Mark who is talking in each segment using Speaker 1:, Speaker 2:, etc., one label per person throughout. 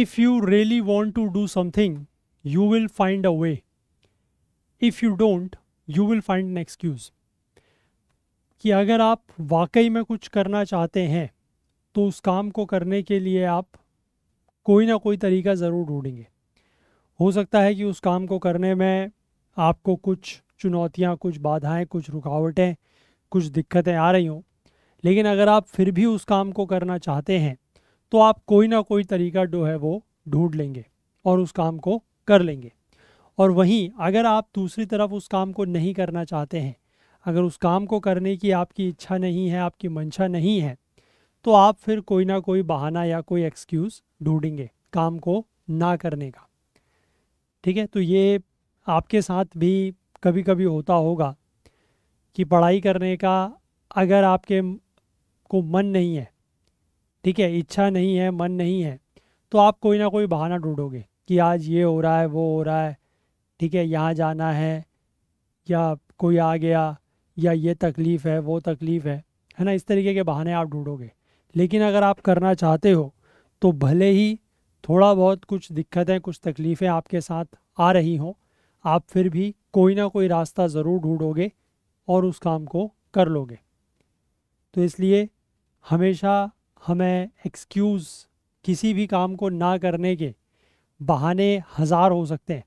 Speaker 1: if you really want to do something, you will find a way. If you don't, you will find an excuse. कि अगर आप वाकई में कुछ करना चाहते हैं तो उस काम को करने के लिए आप कोई ना कोई तरीका ज़रूर ढूंढेंगे हो सकता है कि उस काम को करने में आपको कुछ चुनौतियाँ कुछ बाधाएं कुछ रुकावटें कुछ दिक्कतें आ रही हों लेकिन अगर आप फिर भी उस काम को करना चाहते हैं तो आप कोई ना कोई तरीका जो है वो ढूंढ लेंगे और उस काम को कर लेंगे और वहीं अगर आप दूसरी तरफ उस काम को नहीं करना चाहते हैं अगर उस काम को करने की आपकी इच्छा नहीं है आपकी मंशा नहीं है तो आप फिर कोई ना कोई बहाना या कोई एक्सक्यूज़ ढूंढेंगे काम को ना करने का ठीक है तो ये आपके साथ भी कभी कभी होता होगा कि पढ़ाई करने का अगर आपके को मन नहीं है ठीक है इच्छा नहीं है मन नहीं है तो आप कोई ना कोई बहाना ढूंढोगे कि आज ये हो रहा है वो हो रहा है ठीक है यहाँ जाना है या कोई आ गया या ये तकलीफ़ है वो तकलीफ़ है है ना इस तरीके के बहाने आप ढूंढोगे लेकिन अगर आप करना चाहते हो तो भले ही थोड़ा बहुत कुछ दिक्कतें कुछ तकलीफ़ें आपके साथ आ रही हों आप फिर भी कोई ना कोई रास्ता ज़रूर ढूंढोगे और उस काम को कर लोगे तो इसलिए हमेशा हमें एक्सक्यूज़ किसी भी काम को ना करने के बहाने हज़ार हो सकते हैं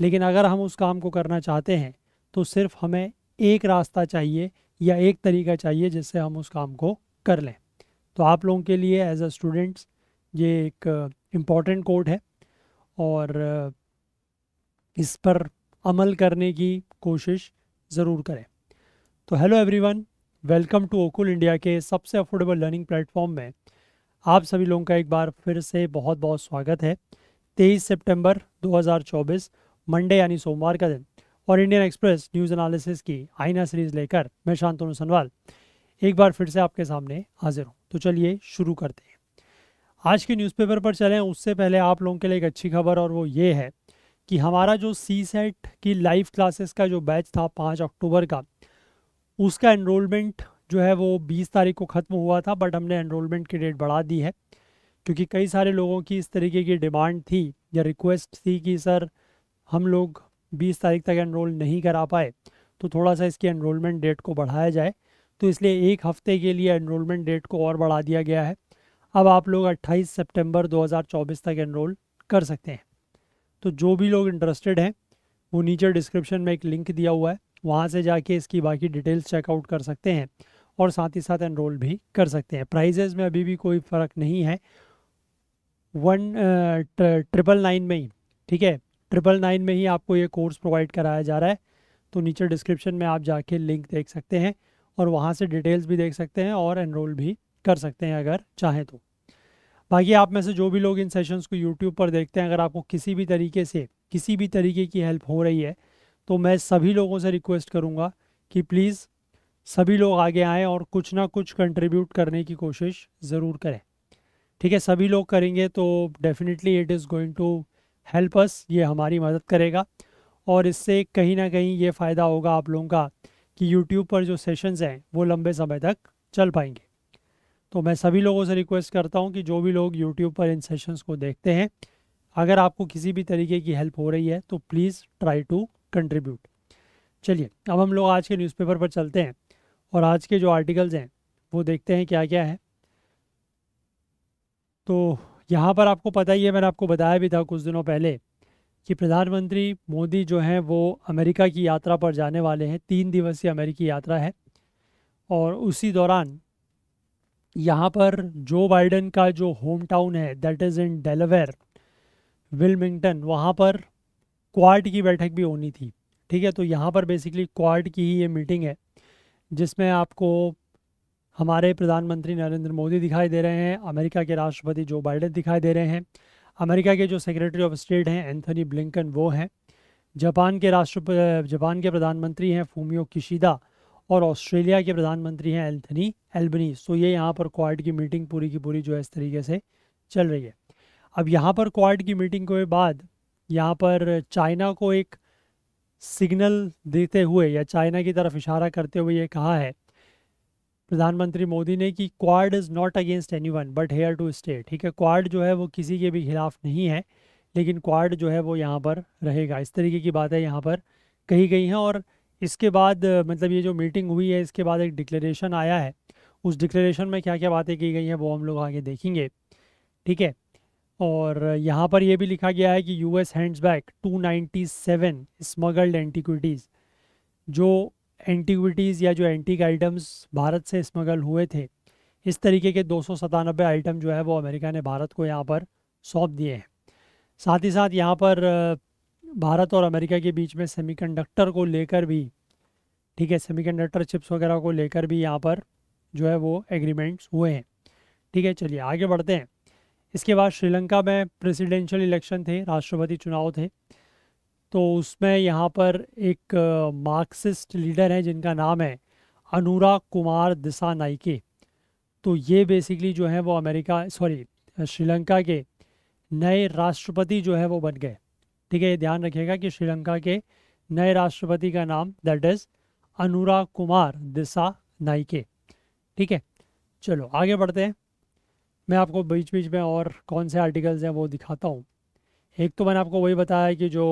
Speaker 1: लेकिन अगर हम उस काम को करना चाहते हैं तो सिर्फ हमें एक रास्ता चाहिए या एक तरीका चाहिए जिससे हम उस काम को कर लें तो आप लोगों के लिए एज अ स्टूडेंट्स ये एक इम्पॉर्टेंट कोड है और इस पर अमल करने की कोशिश ज़रूर करें तो hello everyone welcome to Okul India के सबसे अफोर्डेबल लर्निंग प्लेटफॉर्म में आप सभी लोगों का एक बार फिर से बहुत बहुत स्वागत है 23 सितंबर 2024 मंडे यानी सोमवार का दिन और इंडियन एक्सप्रेस न्यूज़ एनालिसिस की आईना सीरीज लेकर मैं शांतनु सनवाल एक बार फिर से आपके सामने हाजिर हूँ तो चलिए शुरू करते हैं आज के न्यूज़पेपर पर चलें उससे पहले आप लोगों के लिए एक अच्छी खबर और वो ये है कि हमारा जो सी सेट की लाइव क्लासेस का जो बैच था पाँच अक्टूबर का उसका एनरोलमेंट जो है वो 20 तारीख को ख़त्म हुआ था बट हमने एनरोलमेंट की डेट बढ़ा दी है क्योंकि कई सारे लोगों की इस तरीके की डिमांड थी या रिक्वेस्ट थी कि सर हम लोग 20 तारीख तक एनरोल नहीं करा पाए तो थोड़ा सा इसकी एनरोलमेंट डेट को बढ़ाया जाए तो इसलिए एक हफ़्ते के लिए एनरोलमेंट डेट को और बढ़ा दिया गया है अब आप लोग 28 सितंबर 2024 तक एनरोल कर सकते हैं तो जो भी लोग इंटरेस्टेड हैं वो नीचे डिस्क्रिप्शन में एक लिंक दिया हुआ है वहाँ से जाके इसकी बाकी डिटेल्स चेकआउट कर सकते हैं और साथ ही साथ एनरोल भी कर सकते हैं प्राइजेज़ में अभी भी कोई फ़र्क नहीं है वन ट्रिपल नाइन में ही ठीक है ट्रिपल नाइन में ही आपको ये कोर्स प्रोवाइड कराया जा रहा है तो नीचे डिस्क्रिप्शन में आप जाके लिंक देख सकते हैं और वहाँ से डिटेल्स भी देख सकते हैं और एनरोल भी कर सकते हैं अगर चाहें तो बाकी आप में से जो भी लोग इन सेशंस को यूट्यूब पर देखते हैं अगर आपको किसी भी तरीके से किसी भी तरीके की हेल्प हो रही है तो मैं सभी लोगों से रिक्वेस्ट करूँगा कि प्लीज़ सभी लोग आगे आएँ और कुछ ना कुछ कंट्रीब्यूट करने की कोशिश ज़रूर करें ठीक है सभी लोग करेंगे तो definitely it is going to help us ये हमारी मदद करेगा और इससे कहीं ना कहीं ये फ़ायदा होगा आप लोगों का कि यूट्यूब पर जो सेशंस हैं वो लंबे समय तक चल पाएंगे तो मैं सभी लोगों से रिक्वेस्ट करता हूँ कि जो भी लोग यूट्यूब पर इन सेशंस को देखते हैं अगर आपको किसी भी तरीके की हेल्प हो रही है तो प्लीज़ ट्राई टू कंट्रीब्यूट चलिए अब हम लोग आज के न्यूज़पेपर पर चलते हैं और आज के जो आर्टिकल्स हैं वो देखते हैं क्या क्या है तो यहाँ पर आपको पता ही है मैंने आपको बताया भी था कुछ दिनों पहले कि प्रधानमंत्री मोदी जो हैं वो अमेरिका की यात्रा पर जाने वाले हैं तीन दिवसीय अमेरिकी यात्रा है और उसी दौरान यहाँ पर जो बाइडन का जो होम टाउन है that is in Delaware Wilmington वहाँ पर क्वार्ट की बैठक भी होनी थी ठीक है तो यहाँ पर बेसिकली क्वार्ट की ही ये मीटिंग है जिसमें आपको हमारे प्रधानमंत्री नरेंद्र मोदी दिखाई दे रहे हैं अमेरिका के राष्ट्रपति जो बाइडेन दिखाई दे रहे हैं अमेरिका के जो सेक्रेटरी ऑफ स्टेट हैं एंथनी ब्लिंकन वो हैं जापान के राष्ट्र जापान के प्रधानमंत्री हैं फूमियो किशिदा और ऑस्ट्रेलिया के प्रधानमंत्री हैं एंथनी एल्बनी सो ये यहाँ पर क्वाड की मीटिंग पूरी की पूरी जो है इस तरीके से चल रही है अब यहाँ पर क्वाड की मीटिंग के बाद यहाँ पर चाइना को एक सिग्नल देते हुए या चाइना की तरफ इशारा करते हुए ये कहा है प्रधानमंत्री मोदी ने कि Quad is not against anyone but here to stay ठीक है क्वाड जो है वो किसी के भी खिलाफ नहीं है लेकिन क्वाड जो है वो यहाँ पर रहेगा इस तरीके की बातें यहाँ पर कही गई हैं और इसके बाद मतलब ये जो मीटिंग हुई है इसके बाद एक डिक्लेरेशन आया है उस डिक्लेरेशन में क्या क्या बातें की गई हैं वो हम लोग आगे देखेंगे ठीक है और यहाँ पर यह भी लिखा गया है कि U S hands back seven smuggled antiquities जो एंटीक्विटीज़ या जो एंटीक आइटम्स भारत से स्मगल हुए थे इस तरीके के दो सौ सतानबे आइटम जो है वो अमेरिका ने भारत को यहाँ पर सौंप दिए हैं साथ ही साथ यहाँ पर भारत और अमेरिका के बीच में सेमीकंडक्टर को लेकर भी ठीक है सेमीकंडक्टर चिप्स वगैरह को लेकर भी यहाँ पर जो है वो एग्रीमेंट्स हुए हैं ठीक है चलिए आगे बढ़ते हैं इसके बाद श्रीलंका में प्रेसिडेंशियल इलेक्शन थे राष्ट्रपति चुनाव थे तो उसमें यहाँ पर एक मार्क्सिस्ट लीडर हैं जिनका नाम है अनुरा कुमार दिशा नाइके तो ये बेसिकली जो है वो अमेरिका सॉरी श्रीलंका के नए राष्ट्रपति जो है वो बन गए ठीक है ये ध्यान रखिएगा कि श्रीलंका के नए राष्ट्रपति का नाम that is Anura Kumar Dissanayake ठीक है चलो आगे बढ़ते हैं मैं आपको बीच बीच में और कौन से आर्टिकल्स हैं वो दिखाता हूँ एक तो मैंने आपको वही बताया कि जो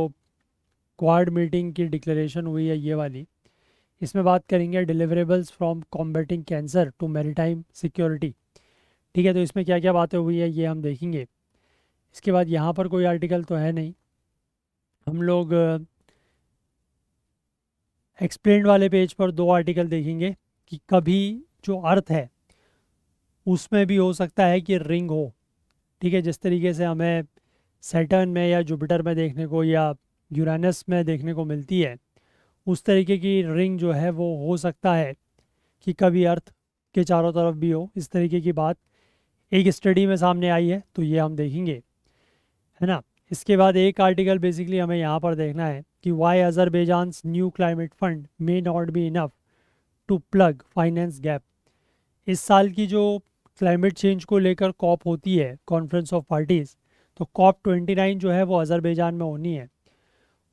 Speaker 1: क्वाड मीटिंग की डिक्लेरेशन हुई है ये वाली इसमें बात करेंगे deliverables from combating cancer to maritime security ठीक है तो इसमें क्या क्या बातें हुई है ये हम देखेंगे इसके बाद यहाँ पर कोई आर्टिकल तो है नहीं हम लोग एक्सप्लेन वाले पेज पर दो आर्टिकल देखेंगे कि कभी जो अर्थ है उसमें भी हो सकता है कि रिंग हो ठीक है जिस तरीके से हमें सेटर्न में या जुपिटर में देखने को या यूरानस में देखने को मिलती है उस तरीके की रिंग जो है वो हो सकता है कि कभी अर्थ के चारों तरफ भी हो इस तरीके की बात एक स्टडी में सामने आई है तो ये हम देखेंगे है ना इसके बाद एक आर्टिकल बेसिकली हमें यहाँ पर देखना है कि why Azerbaijan new climate fund may not be enough to plug finance gap इस साल की जो क्लाइमेट चेंज को लेकर कॉप होती है कॉन्फ्रेंस ऑफ पार्टीज़ तो कॉप ट्वेंटी नाइन जो है वो अज़रबैजान में होनी है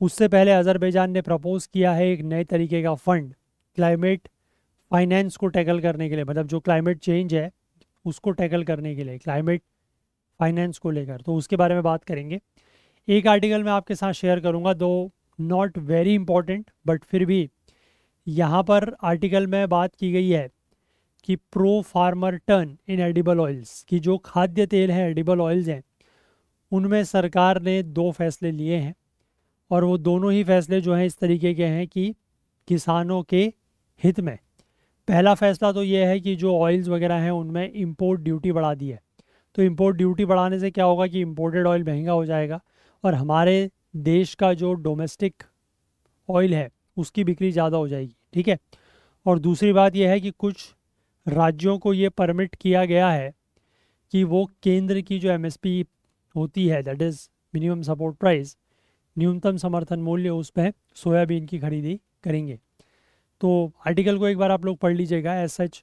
Speaker 1: उससे पहले अज़रबैजान ने प्रपोज़ किया है एक नए तरीके का फ़ंड क्लाइमेट फाइनेंस को टैकल करने के लिए मतलब जो क्लाइमेट चेंज है उसको टैकल करने के लिए क्लाइमेट फाइनेंस को लेकर तो उसके बारे में बात करेंगे एक आर्टिकल मैं आपके साथ शेयर करूँगा दो नॉट वेरी इंपॉर्टेंट बट फिर भी यहाँ पर आर्टिकल में बात की गई है कि pro farmer turn in edible oils कि जो खाद्य तेल हैं एडिबल ऑयल्स हैं उनमें सरकार ने दो फैसले लिए हैं और वो दोनों ही फैसले जो हैं इस तरीके के हैं कि किसानों के हित में पहला फैसला तो ये है कि जो ऑयल्स वगैरह हैं उनमें इम्पोर्ट ड्यूटी बढ़ा दी है तो इम्पोर्ट ड्यूटी बढ़ाने से क्या होगा कि इम्पोर्टेड ऑयल महंगा हो जाएगा और हमारे देश का जो डोमेस्टिक ऑयल है उसकी बिक्री ज़्यादा हो जाएगी ठीक है और दूसरी बात यह है कि कुछ राज्यों को ये परमिट किया गया है कि वो केंद्र की जो एमएसपी होती है that is minimum support price न्यूनतम समर्थन मूल्य उस पर सोयाबीन की खरीदी करेंगे तो आर्टिकल को एक बार आप लोग पढ़ लीजिएगा एस सच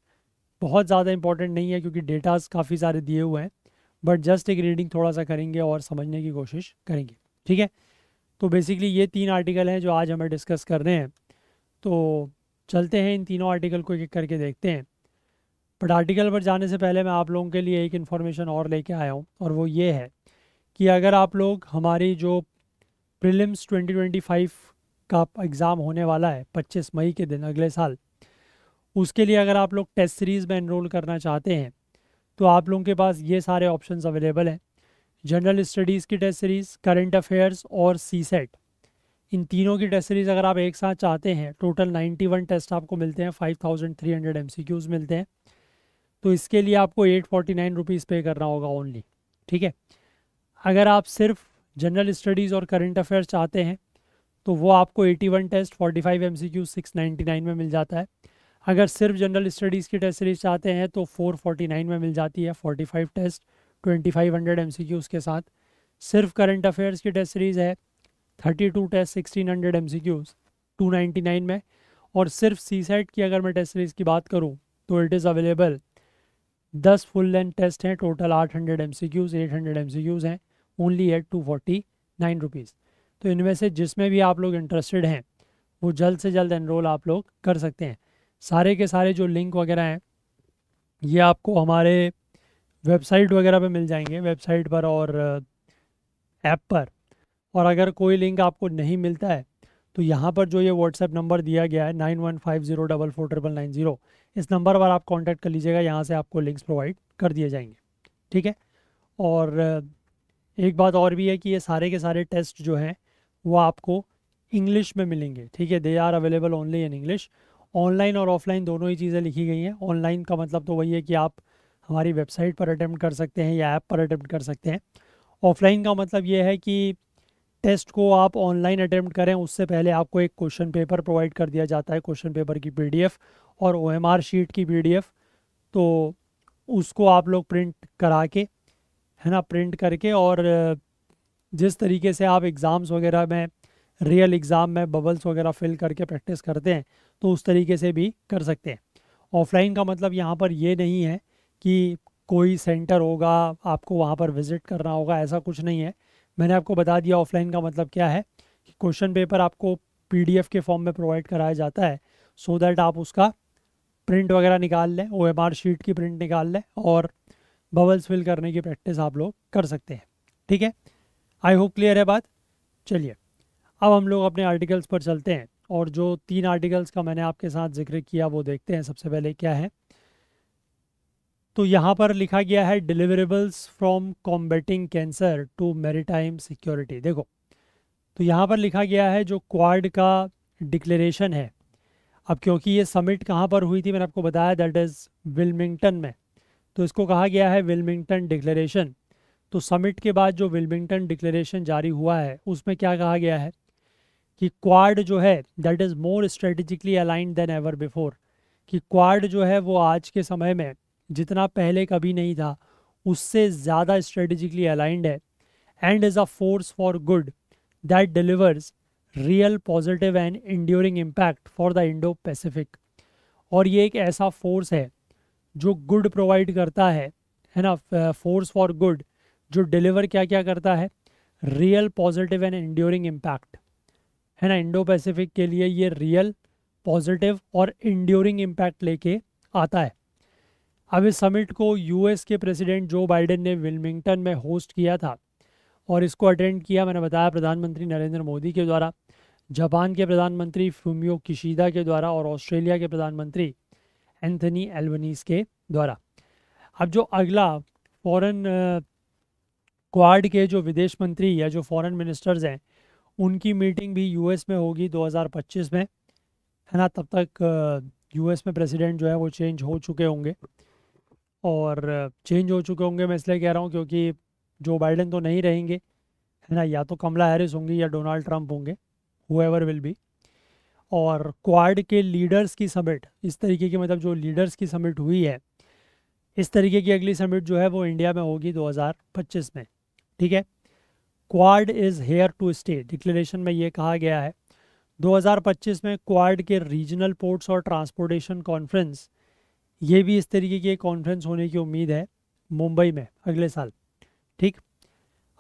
Speaker 1: बहुत ज़्यादा इंपॉर्टेंट नहीं है क्योंकि डेटाज काफ़ी सारे दिए हुए हैं बट जस्ट एक रीडिंग थोड़ा सा करेंगे और समझने की कोशिश करेंगे ठीक है तो बेसिकली ये तीन आर्टिकल हैं जो आज हमें डिस्कस करने हैं तो चलते हैं इन तीनों आर्टिकल को एक एक करके देखते हैं बट आर्टिकल पर जाने से पहले मैं आप लोगों के लिए एक इन्फॉर्मेशन और लेके आया हूँ और वो ये है कि अगर आप लोग हमारी जो प्रिलिम्स 2025 का एग्ज़ाम होने वाला है 25 मई के दिन अगले साल उसके लिए अगर आप लोग टेस्ट सीरीज़ में इनरोल करना चाहते हैं तो आप लोगों के पास ये सारे ऑप्शन अवेलेबल हैं जनरल स्टडीज़ की टेस्ट सीरीज़ करेंट अफेयर्स और सी सेट e इन तीनों की टेस्ट सीरीज़ अगर आप एक साथ चाहते हैं टोटल 91 टेस्ट आपको मिलते हैं 5300 थाउजेंड मिलते हैं तो इसके लिए आपको एट फोर्टी नाइन रुपीज़ पे करना होगा ओनली ठीक है अगर आप सिर्फ जनरल स्टडीज़ और करंट अफेयर्स चाहते हैं तो वो आपको eighty one test forty five M C Q six ninety nine में मिल जाता है अगर सिर्फ जनरल स्टडीज़ की टेस्ट सीरीज चाहते हैं तो फोर फोर्टी नाइन में मिल जाती है forty five test twenty five hundred M C Qs के साथ सिर्फ करंट अफेयर्स की टेस्ट सीरीज़ है thirty two test sixteen hundred M C Qs two ninety nine में और सिर्फ सी सेट की अगर मैं टेस्ट सीरीज़ की बात करूँ तो इट इज़ अवेलेबल दस फुल लेंथ टेस्ट हैं टोटल आठ hundred M C Qs eight hundred M C Qs हैं only eight two forty nine rupees तो इनमें से जिसमें भी आप लोग इंटरेस्टेड हैं वो जल्द से जल्द एनरोल आप लोग कर सकते हैं सारे के सारे जो लिंक वगैरह हैं ये आपको हमारे वेबसाइट वगैरह पे मिल जाएंगे वेबसाइट पर और ऐप पर और अगर कोई लिंक आपको नहीं मिलता है तो यहाँ पर जो ये व्हाट्सएप नंबर दिया गया है nine one five zero double four triple nine zero इस नंबर पर आप कांटेक्ट कर लीजिएगा यहाँ से आपको लिंक्स प्रोवाइड कर दिए जाएंगे ठीक है और एक बात और भी है कि ये सारे के सारे टेस्ट जो हैं वो आपको इंग्लिश में मिलेंगे ठीक है they are available only in English online और ऑफलाइन दोनों ही चीज़ें लिखी गई हैं ऑनलाइन का मतलब तो वही है कि आप हमारी वेबसाइट पर अटैम्प्ट कर सकते हैं या ऐप पर अटैम्प्ट कर सकते हैं ऑफलाइन का मतलब ये है कि टेस्ट को आप ऑनलाइन अटैम्प्ट करें उससे पहले आपको एक क्वेश्चन पेपर प्रोवाइड कर दिया जाता है क्वेश्चन पेपर की पी और ओ शीट की पी तो उसको आप लोग प्रिंट करा के है ना प्रिंट करके और जिस तरीके से आप एग्ज़ाम्स वगैरह में रियल एग्ज़ाम में बबल्स वगैरह फिल करके प्रैक्टिस करते हैं तो उस तरीके से भी कर सकते हैं ऑफलाइन का मतलब यहाँ पर ये नहीं है कि कोई सेंटर होगा आपको वहाँ पर विज़िट करना होगा ऐसा कुछ नहीं है मैंने आपको बता दिया ऑफलाइन का मतलब क्या है कि क्वेश्चन पेपर आपको पीडीएफ के फॉर्म में प्रोवाइड कराया जाता है सो so दैट आप उसका प्रिंट वगैरह निकाल लें ओ शीट की प्रिंट निकाल लें और बबल्स फिल करने की प्रैक्टिस आप लोग कर सकते हैं ठीक है आई होप क्लियर है बात चलिए अब हम लोग अपने आर्टिकल्स पर चलते हैं और जो तीन आर्टिकल्स का मैंने आपके साथ जिक्र किया वो देखते हैं सबसे पहले क्या है तो यहाँ पर लिखा गया है deliverables from combating cancer to maritime security देखो तो यहाँ पर लिखा गया है जो क्वाड का डिक्लेरेशन है अब क्योंकि ये समिट कहाँ पर हुई थी मैंने आपको बताया दैट इज़ विलमिंगटन में तो इसको कहा गया है विलमिंगटन डिक्लेरेशन तो समिट के बाद जो विलमिंगटन डिक्लेरेशन जारी हुआ है उसमें क्या कहा गया है कि क्वाड जो है that is more strategically aligned than ever before कि क्वाड जो है वो आज के समय में जितना पहले कभी नहीं था उससे ज़्यादा स्ट्रेटेजिकली अलाइंड है and is a force for good that delivers real positive and enduring impact for the Indo Pacific और ये एक ऐसा फोर्स है जो गुड प्रोवाइड करता है है ना फोर्स फॉर गुड जो डिलीवर क्या क्या करता है real positive and enduring impact है ना इंडो पैसिफिक के लिए ये रियल पॉजिटिव और इंड्योरिंग इम्पैक्ट लेके आता है अब इस समिट को यूएस के प्रेसिडेंट जो बाइडेन ने विलमिंगटन में होस्ट किया था और इसको अटेंड किया मैंने बताया प्रधानमंत्री नरेंद्र मोदी के द्वारा जापान के प्रधानमंत्री फ्यूमियो किशीदा के द्वारा और ऑस्ट्रेलिया के प्रधानमंत्री एंथनी एल्वनीस के द्वारा अब जो अगला फॉरेन क्वाड के जो विदेश मंत्री या जो फॉरेन मिनिस्टर्स हैं उनकी मीटिंग भी यूएस में होगी 2025 में है ना तब तक यूएस में प्रेसिडेंट जो है वो चेंज हो चुके होंगे और चेंज हो चुके होंगे मैं इसलिए कह रहा हूँ क्योंकि जो बाइडन तो नहीं रहेंगे है ना या तो कमला हैरिस होंगी या डोनाल्ड ट्रंप होंगे हुएवर विल बी और क्वाड के लीडर्स की समिट इस तरीके की मतलब जो लीडर्स की समिट हुई है इस तरीके की अगली समिट जो है वो इंडिया में होगी 2025 में ठीक है Quad is here to stay declaration में ये कहा गया है 2025 में क्वाड के रीजनल पोर्ट्स और ट्रांसपोर्टेशन कॉन्फ्रेंस ये भी इस तरीके की कॉन्फ्रेंस होने की उम्मीद है मुंबई में अगले साल ठीक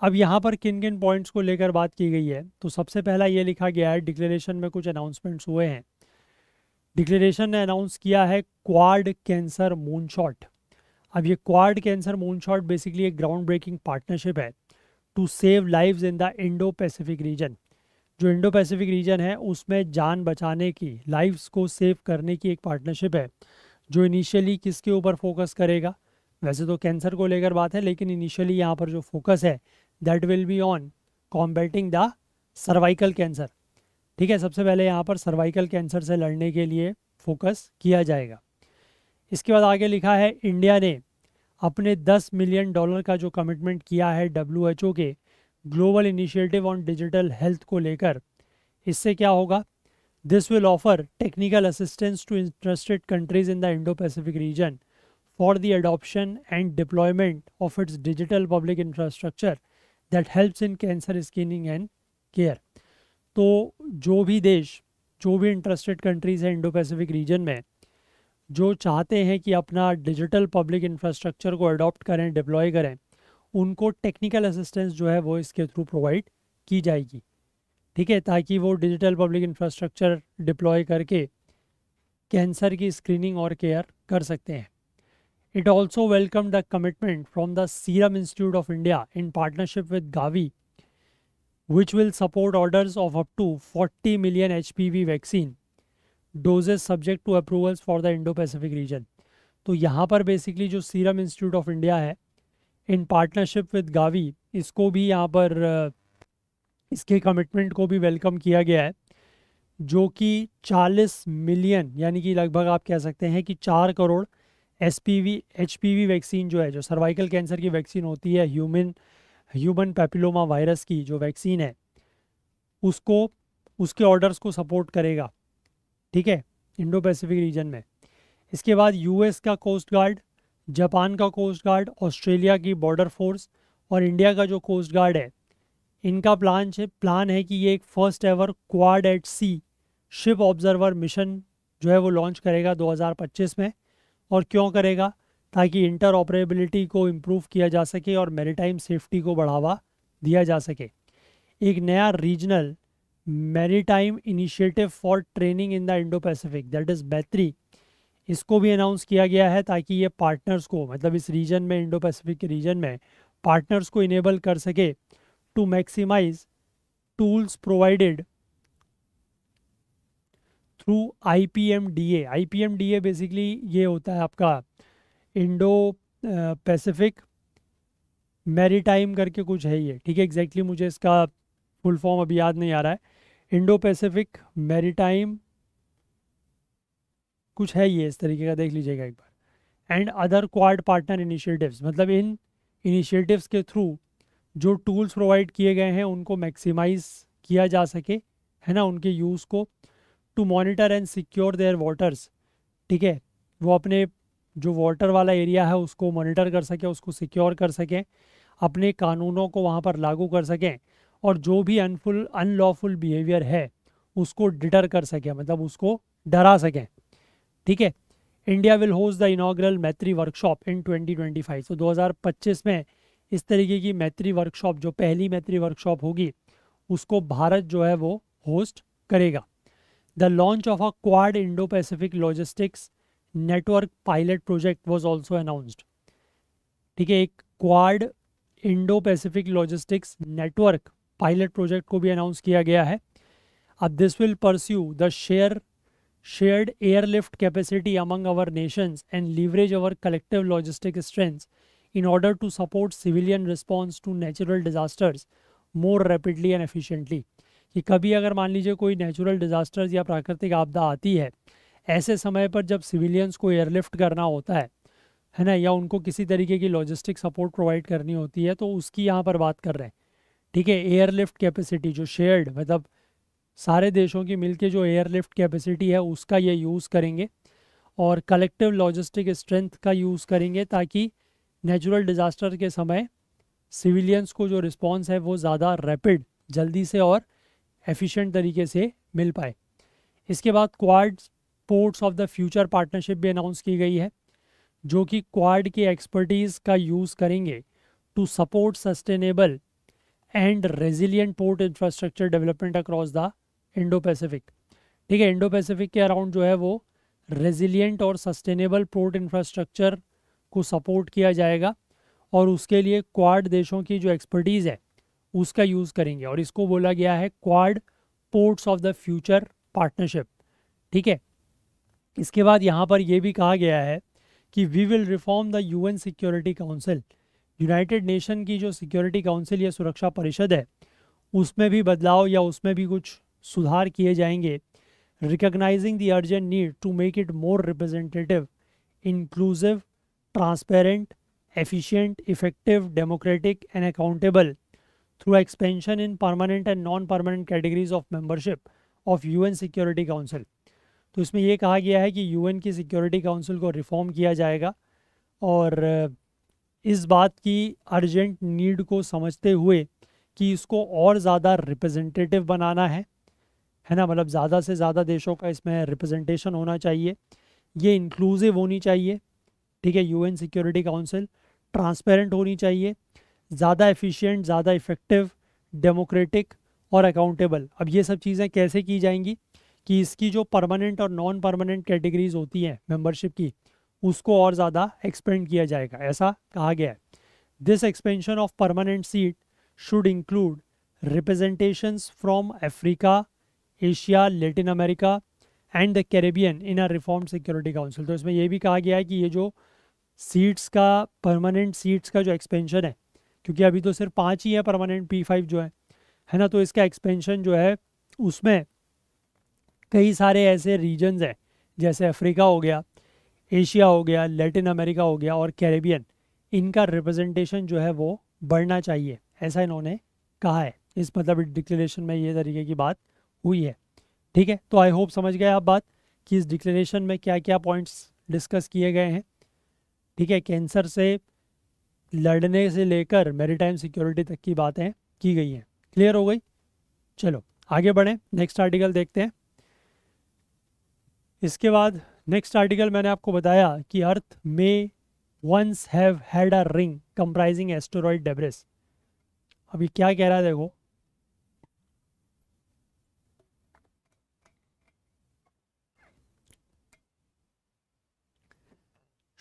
Speaker 1: अब यहाँ पर किन किन पॉइंट्स को लेकर बात की गई है तो सबसे पहला ये लिखा गया है डिक्लेरेशन में कुछ अनाउंसमेंट्स हुए हैं डिक्लेरेशन ने अनाउंस किया है क्वाड कैंसर मूनशॉट अब ये क्वाड कैंसर मूनशॉट बेसिकली एक ग्राउंड ब्रेकिंग पार्टनरशिप है to save lives in the Indo Pacific region जो इंडो पैसिफिक रीजन है उसमें जान बचाने की लाइव्स को सेव करने की एक पार्टनरशिप है जो इनिशियली किसके ऊपर फोकस करेगा वैसे तो कैंसर को लेकर बात है लेकिन इनिशियली यहाँ पर जो फोकस है that will be on combating the cervical cancer ठीक है सबसे पहले यहाँ पर सर्वाइकल कैंसर से लड़ने के लिए फोकस किया जाएगा इसके बाद आगे लिखा है इंडिया ने अपने 10 मिलियन डॉलर का जो कमिटमेंट किया है डब्ल्यू के global initiative on digital health को लेकर इससे क्या होगा This will offer technical assistance to interested countries in the Indo-Pacific region for the adoption and deployment of its digital public infrastructure that helps in cancer screening and care. तो जो भी देश जो भी इंटरेस्टेड कंट्रीज़ हैं Indo Pacific region में जो चाहते हैं कि अपना डिजिटल पब्लिक इंफ्रास्ट्रक्चर को अडॉप्ट करें डिप्लॉय करें उनको टेक्निकल असिस्टेंस जो है वो इसके थ्रू प्रोवाइड की जाएगी ठीक है ताकि वो डिजिटल पब्लिक इंफ्रास्ट्रक्चर डिप्लॉय करके कैंसर की स्क्रीनिंग और केयर कर सकते हैं it also welcome the commitment from the Serum Institute of India in partnership with Gavi which will support order of up to forty million H P V vaccine doses subject to approvals for the Indo Pacific region तो यहाँ पर basically जो serum Institute of India है इन partnership with Gavi इसको भी यहाँ पर uh, इसके कमिटमेंट को भी वेलकम किया गया है जो कि 40 मिलियन यानी कि लगभग आप कह सकते हैं कि चार करोड़ एस पी वैक्सीन जो है जो सर्वाइकल कैंसर की वैक्सीन होती है ह्यूमन ह्यूमन पैपिलोमा वायरस की जो वैक्सीन है उसको उसके ऑर्डर्स को सपोर्ट करेगा ठीक है इंडो पैसिफिक रीजन में इसके बाद यूएस का कोस्ट गार्ड जापान का कोस्ट गार्ड ऑस्ट्रेलिया की बॉर्डर फोर्स और इंडिया का जो कोस्ट गार्ड है इनका प्लान प्लान है कि ये एक first ever Quad at sea ship observer mission जो है वो लॉन्च करेगा 2025 में और क्यों करेगा ताकि इंटर ऑपरेबिलिटी को इम्प्रूव किया जा सके और मेरीटाइम सेफ्टी को बढ़ावा दिया जा सके एक नया regional maritime initiative for training in the Indo Pacific that is बैतरी इसको भी अनाउंस किया गया है ताकि ये पार्टनर्स को मतलब इस रीजन में इंडो पैसिफिक के रीजन में पार्टनर्स को इनेबल कर सके to maximize tools provided through I P M D A I P M D A basically ये होता है आपका इंडो पैसिफिक मैरीटाइम करके कुछ है ये ठीक है एग्जैक्टली मुझे इसका फुल फॉर्म अभी याद नहीं आ रहा है इंडो पैसिफिक मैरीटाइम कुछ है ये इस तरीके का देख लीजिएगा एक बार and other Quad partner initiative मतलब इन इनिशियटिव के थ्रू जो टूल्स प्रोवाइड किए गए हैं उनको मैक्सिमाइज किया जा सके है ना उनके यूज़ को to monitor and secure their waters ठीक है वो अपने जो वाटर वाला एरिया है उसको मॉनिटर कर सकें उसको सिक्योर कर सकें अपने कानूनों को वहाँ पर लागू कर सकें और जो भी अनफुल अनलॉफुल बिहेवियर है उसको डिटर कर सकें मतलब उसको डरा सकें ठीक है India will host the inaugural Maitri workshop in 2025 so so, 2025 में इस तरीके की मैत्री वर्कशॉप जो पहली मैत्री वर्कशॉप होगी उसको भारत जो है वो होस्ट करेगा the launch of a Quad Indo Pacific logistics network pilot project was also announced ठीक है एक Quad Indo Pacific logistics network pilot project को भी अनाउंस किया गया है अब this will pursue the share shared airlift capacity among our nations and leverage our collective logistic strengths in order to support civilian response to natural disasters more rapidly and efficiently कि कभी अगर मान लीजिए कोई नेचुरल डिजास्टर्स या प्राकृतिक आपदा आती है ऐसे समय पर जब सिविलियंस को एयरलिफ्ट करना होता है है ना या उनको किसी तरीके की लॉजिस्टिक सपोर्ट प्रोवाइड करनी होती है तो उसकी यहाँ पर बात कर रहे हैं ठीक है एयरलिफ्ट कैपेसिटी जो शेयर्ड मतलब सारे देशों की मिलके जो एयरलिफ्ट कैपेसिटी है उसका ये यूज़ करेंगे और कलेक्टिव लॉजिस्टिक स्ट्रेंथ का यूज़ करेंगे ताकि नेचुरल डिज़ास्टर के समय सिविलियंस को जो रिस्पॉन्स है वो ज़्यादा रैपिड जल्दी से और एफिशिएंट तरीके से मिल पाए इसके बाद Quad ports of the future partnership भी अनाउंस की गई है जो कि क्वाड की एक्सपर्टीज़ का यूज़ करेंगे to support sustainable and resilient port infrastructure development across the Indo Pacific ठीक है इंडो पैसिफिक के अराउंड जो है वो रेजिलियंट और सस्टेनेबल पोर्ट इंफ्रास्ट्रक्चर को सपोर्ट किया जाएगा और उसके लिए क्वाड देशों की जो एक्सपर्टीज़ है उसका यूज़ करेंगे और इसको बोला गया है Quad ports of the future partnership ठीक है इसके बाद यहाँ पर यह भी कहा गया है कि we will reform the UN security council United Nation की जो सिक्योरिटी काउंसिल या सुरक्षा परिषद है उसमें भी बदलाव या उसमें भी कुछ सुधार किए जाएंगे recognizing the urgent need to make it more representative inclusive transparent, efficient, effective, democratic, and accountable through expansion in permanent and non-permanent categories of membership of UN security council तो इसमें यह कहा गया है कि यूएन की सिक्योरिटी काउंसिल को reform किया जाएगा और इस बात की अर्जेंट नीड को समझते हुए कि इसको और ज़्यादा रिप्रेजेंटेटिव बनाना है है ना मतलब ज़्यादा से ज़्यादा देशों का इसमें रिप्रेजेंटेशन होना चाहिए ये इंक्लूसिव होनी चाहिए ठीक है यूएन सिक्योरिटी काउंसिल ट्रांसपेरेंट होनी चाहिए ज़्यादा एफिशिएंट ज़्यादा इफ़ेक्टिव डेमोक्रेटिक और अकाउंटेबल अब ये सब चीज़ें कैसे की जाएंगी कि इसकी जो परमानेंट और नॉन परमानेंट कैटेगरीज होती हैं मेम्बरशिप की उसको और ज़्यादा एक्सपेंड किया जाएगा ऐसा कहा गया है this expansion of permanent seat should include representation from Africa Asia Latin America and the Caribbean in a reform security council तो इसमें यह भी कहा गया है कि ये जो सीट्स का परमानेंट सीट्स का जो एक्सपेंशन है क्योंकि अभी तो सिर्फ पाँच ही है परमानेंट पी फाइव जो है है ना तो इसका एक्सपेंशन जो है उसमें कई सारे ऐसे रीजन्स हैं जैसे अफ्रीका हो गया एशिया हो गया लैटिन अमेरिका हो गया और कैरेबियन इनका रिप्रेजेंटेशन जो है वो बढ़ना चाहिए ऐसा इन्होंने कहा है इस मतलब डिक्लेरेशन में ये तरीके की बात हुई है ठीक है तो आई होप समझ गए आप बात कि इस डिक्लेरेशन में क्या क्या पॉइंट्स डिस्कस किए गए हैं ठीक है कैंसर से लड़ने से लेकर मेरीटाइम सिक्योरिटी तक की बातें की गई हैं क्लियर हो गई चलो आगे बढ़ें नेक्स्ट आर्टिकल देखते हैं इसके बाद नेक्स्ट आर्टिकल मैंने आपको बताया कि अर्थ में once have had a ring comprising asteroid debris अभी क्या कह रहा है देखो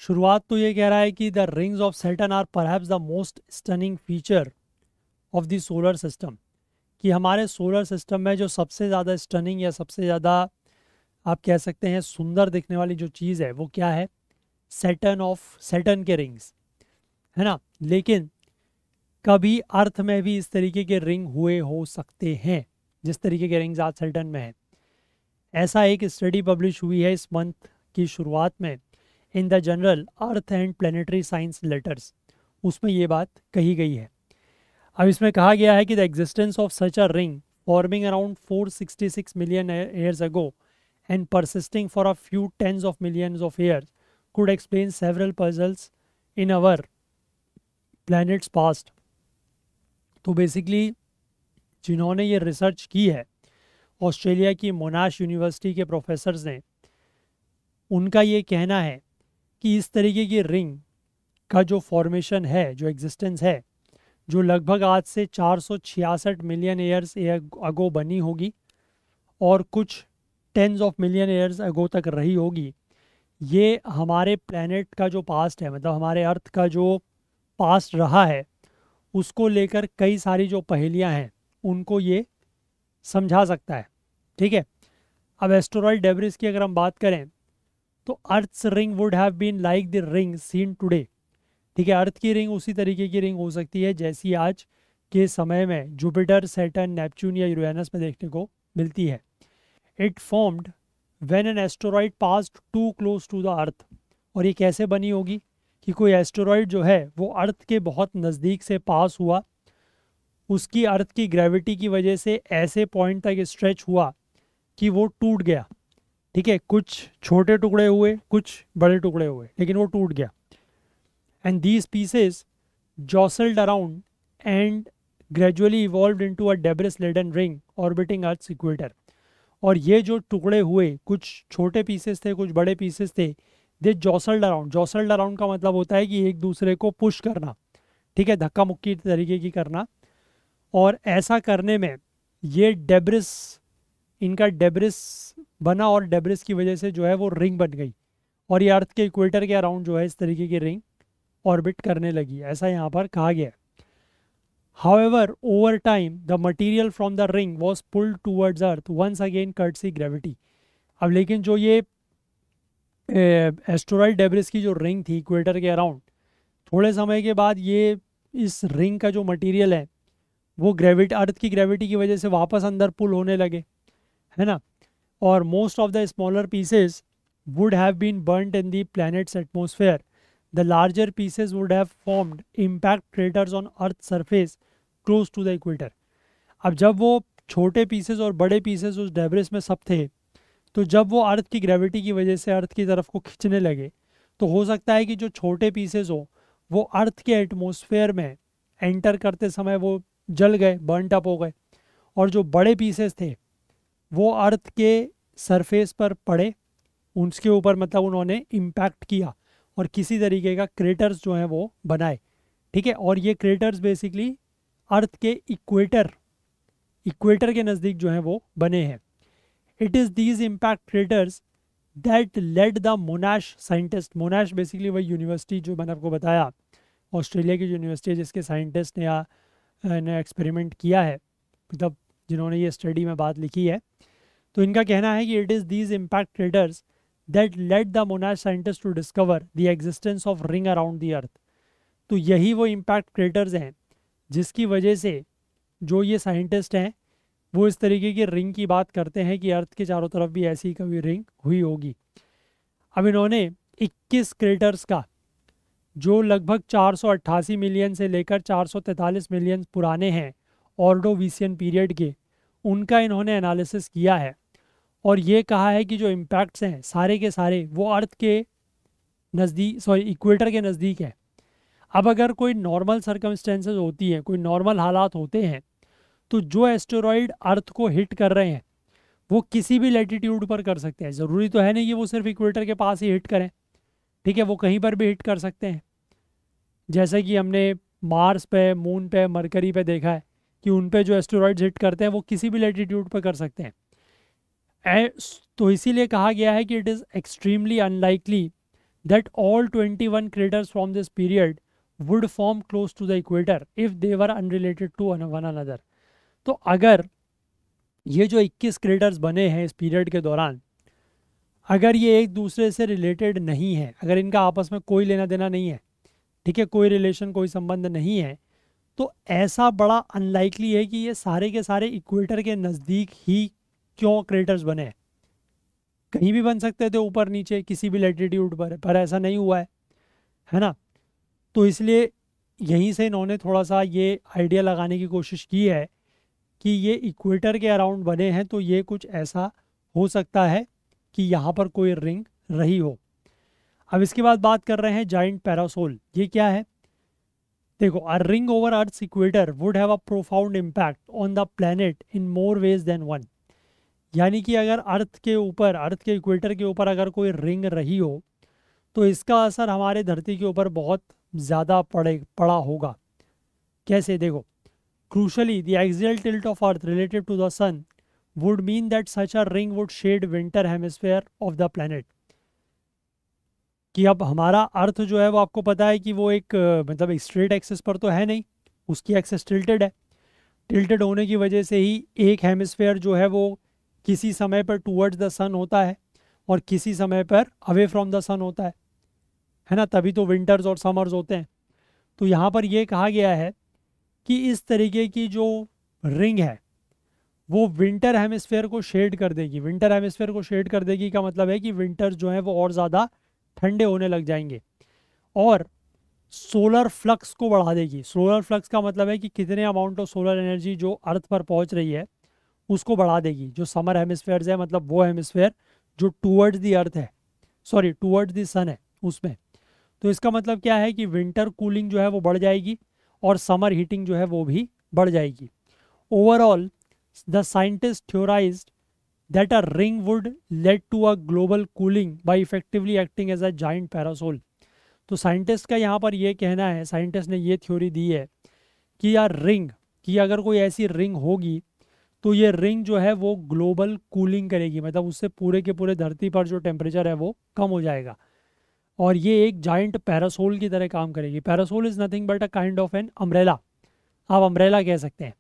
Speaker 1: शुरुआत तो ये कह रहा है कि the rings of Saturn are पर the most stunning feature of the solar system कि हमारे सोलर सिस्टम में जो सबसे ज़्यादा स्टनिंग या सबसे ज़्यादा आप कह सकते हैं सुंदर दिखने वाली जो चीज़ है वो क्या है सेटन ऑफ सेटन के रिंग्स है ना लेकिन कभी अर्थ में भी इस तरीके के रिंग हुए हो सकते हैं जिस तरीके के रिंग्स आज सेटन में है ऐसा एक स्टडी पब्लिश हुई है इस मंथ की शुरुआत में in the general Earth and planetary science letters उसमें ये बात कही गई है अब इसमें कहा गया है कि the existence of such a ring forming around 466 million years ago and persisting for a few tens of millions of years could explain several puzzles in our planet's past तो बेसिकली जिन्होंने ये रिसर्च की है Australia की मोनाश university के professor ने उनका ये कहना है कि इस तरीके की रिंग का जो फॉर्मेशन है जो एग्जिस्टेंस है जो लगभग आज से चार मिलियन ईयर्स अगो बनी होगी और कुछ tens of million years ago तक रही होगी ये हमारे प्लानट का जो पास्ट है मतलब हमारे अर्थ का जो पास्ट रहा है उसको लेकर कई सारी जो पहेलियाँ हैं उनको ये समझा सकता है ठीक है अब एस्ट्रोरॉयल डेब्रिस की अगर हम बात करें तो Earth ring would have been like the ring seen today ठीक है अर्थ की रिंग उसी तरीके की रिंग हो सकती है जैसी आज के समय में जुपिटर सेटन नेपच्यून या यूरेनस में देखने को मिलती है it formed when an asteroid pass too close to the Earth और ये कैसे बनी होगी कि कोई एस्टोरॉयड जो है वो अर्थ के बहुत नज़दीक से पास हुआ उसकी अर्थ की ग्रेविटी की वजह से ऐसे पॉइंट तक स्ट्रेच हुआ कि वो टूट गया ठीक है कुछ छोटे टुकड़े हुए कुछ बड़े टुकड़े हुए लेकिन वो टूट गया and these pieces jostled around and gradually evolve into a debris laden ring orbiting Earth equator और ये जो टुकड़े हुए कुछ छोटे पीसेस थे कुछ बड़े पीसेस थे दे जॉसल्ड अराउंड जॉसल्ड अराउंड का मतलब होता है कि एक दूसरे को पुश करना ठीक है धक्का मुक्की तरीके की करना और ऐसा करने में ये डेब्रिस इनका डेब्रिस बना और डेब्रिस की वजह से जो है वो रिंग बन गई और ये अर्थ के इक्वेटर के अराउंड जो है इस तरीके की रिंग ऑर्बिट करने लगी ऐसा यहाँ पर कहा गया over time the material from the ring was pulled towards Earth once again courtesy gravity अब लेकिन जो ये एस्ट्रॉयड डेब्रिस की जो रिंग थी इक्वेटर के अराउंड थोड़े समय के बाद ये इस रिंग का जो मटीरियल है वो ग्रेविटी अर्थ की ग्रेविटी की वजह से वापस अंदर पुल होने लगे है ना और most of the smaller pieces would have been burned in the planet's atmosphere the larger pieces would have formed impact craters on Earth surface close to the equator अब जब वो छोटे पीसेज और बड़े पीसेज उस डेबरेस में सब थे तो जब वो अर्थ की ग्रेविटी की वजह से अर्थ की तरफ को खींचने लगे तो हो सकता है कि जो छोटे पीसेज हो वो अर्थ के एटमोसफेयर में एंटर करते समय वो जल गए बर्नट अप हो गए और जो बड़े पीसेज थे वो अर्थ के सरफेस पर पड़े उसके ऊपर मतलब उन्होंने इम्पैक्ट किया और किसी तरीके का क्रेटर्स जो हैं वो बनाए ठीक है और ये क्रेटर्स बेसिकली अर्थ के इक्वेटर इक्वेटर के नज़दीक जो हैं वो बने हैं it is these impact craters that led the Monash scientist Monash basically वही यूनिवर्सिटी जो मैंने आपको बताया ऑस्ट्रेलिया की यूनिवर्सिटी जिसके साइंटिस्ट ने, ने एक्सपेरिमेंट किया है मतलब जिन्होंने ये स्टडी में बात लिखी है तो इनका कहना है कि it is these impact craters that led the Monash scientist to discover the existence of ring around the Earth तो यही वो इम्पैक्ट क्रिएटर्स हैं जिसकी वजह से जो ये साइंटिस्ट हैं वो इस तरीके की रिंग की बात करते हैं कि अर्थ के चारों तरफ भी ऐसी कभी रिंग हुई होगी अब इन्होंने 21 क्रेटर्स का जो लगभग चार मिलियन से लेकर चार मिलियन पुराने हैं ऑर्डोविसियन पीरियड के उनका इन्होंने एनालिसिस किया है और ये कहा है कि जो इम्पैक्ट्स हैं सारे के सारे वो अर्थ के नज़दीक सॉरी इक्वेटर के नज़दीक है अब अगर कोई नॉर्मल सर्कमस्टेंसेज होती हैं कोई नॉर्मल हालात होते हैं तो जो एस्टोरॉयड अर्थ को हिट कर रहे हैं वो किसी भी लेटीट्यूड पर कर सकते हैं ज़रूरी तो है नहीं कि वो सिर्फ इक्वेटर के पास ही हिट करें ठीक है वो कहीं पर भी हिट कर सकते हैं जैसे कि हमने मार्स पे मून पे मरकरी पे देखा है कि उन पर जो एस्टेरॉइड्स हिट करते हैं वो किसी भी लेटीट्यूड पर कर सकते हैं तो इसीलिए कहा गया है कि it is extremely unlikely that all 21 one craters from this period would form close to the equator if they were unrelated to one another तो अगर ये जो 21 क्रिएटर्स बने हैं इस पीरियड के दौरान अगर ये एक दूसरे से रिलेटेड नहीं है अगर इनका आपस में कोई लेना देना नहीं है ठीक है कोई रिलेशन कोई संबंध नहीं है तो ऐसा बड़ा अनलाइकली है कि ये सारे के सारे इक्वेटर के नज़दीक ही क्यों क्रेटर्स बने कहीं भी बन सकते थे ऊपर नीचे किसी भी लेटीट्यूड पर पर ऐसा नहीं हुआ है है ना तो इसलिए यहीं से इन्होंने थोड़ा सा ये आइडिया लगाने की कोशिश की है कि ये इक्वेटर के अराउंड बने हैं तो ये कुछ ऐसा हो सकता है कि यहाँ पर कोई रिंग रही हो अब इसके बाद बात कर रहे हैं जाइंट पैरासोल ये क्या है देखो a ring over Earth equator would have a profound impact on the planet in more ways than one यानी कि अगर अर्थ के ऊपर अर्थ के इक्वेटर के ऊपर अगर कोई रिंग रही हो तो इसका असर हमारे धरती के ऊपर बहुत ज़्यादा पड़े पड़ा होगा कैसे देखो crucially the axial tilt of Earth related to the sun would mean that such a ring would shade winter hemisphere of the planet कि अब हमारा अर्थ जो है वो आपको पता है कि वो एक मतलब एक स्ट्रेट एक्सेस पर तो है नहीं उसकी एक्सेस टिल्टेड है टिल्टेड होने की वजह से ही एक हेमिसफेयर जो है वो किसी समय पर टूवर्ड्स द सन होता है और किसी समय पर अवे फ्रॉम द सन होता है है ना तभी तो विंटर्स और समर्स होते हैं तो यहाँ पर यह कहा गया है कि इस तरीके की जो रिंग है वो विंटर हेमिसफेयर को शेड कर देगी विंटर हेमिसफेयर को शेड कर देगी का मतलब है कि विंटर्स जो हैं वो और ज़्यादा ठंडे होने लग जाएंगे और सोलर फ्लक्स को बढ़ा देगी सोलर फ्लक्स का मतलब है कि कितने अमाउंट ऑफ सोलर एनर्जी जो अर्थ पर पहुंच रही है उसको बढ़ा देगी जो समर हेमिस्फेयर है मतलब वो हेमिस्फेयर जो टूवर्ड्स दी अर्थ है सॉरी टूवर्ड्स दी सन है उसमें तो इसका मतलब क्या है कि विंटर कूलिंग जो है वो बढ़ जाएगी और समर हीटिंग जो है वो भी बढ़ जाएगी overall the scientist theorize that a ring would lead to a global cooling by effectively acting as a giant parasol. तो साइंटिस्ट का यहाँ पर यह कहना है साइंटिस्ट ने ये थ्योरी दी है कि यार रिंग कि अगर कोई ऐसी रिंग होगी तो ये रिंग जो है वो ग्लोबल कूलिंग करेगी मतलब उससे पूरे के पूरे धरती पर जो टेम्परेचर है वो कम हो जाएगा और ये एक जाइंट पैरासोल की तरह काम करेगी parasol is nothing but a kind of an umbrella आप अम्ब्रेला कह सकते हैं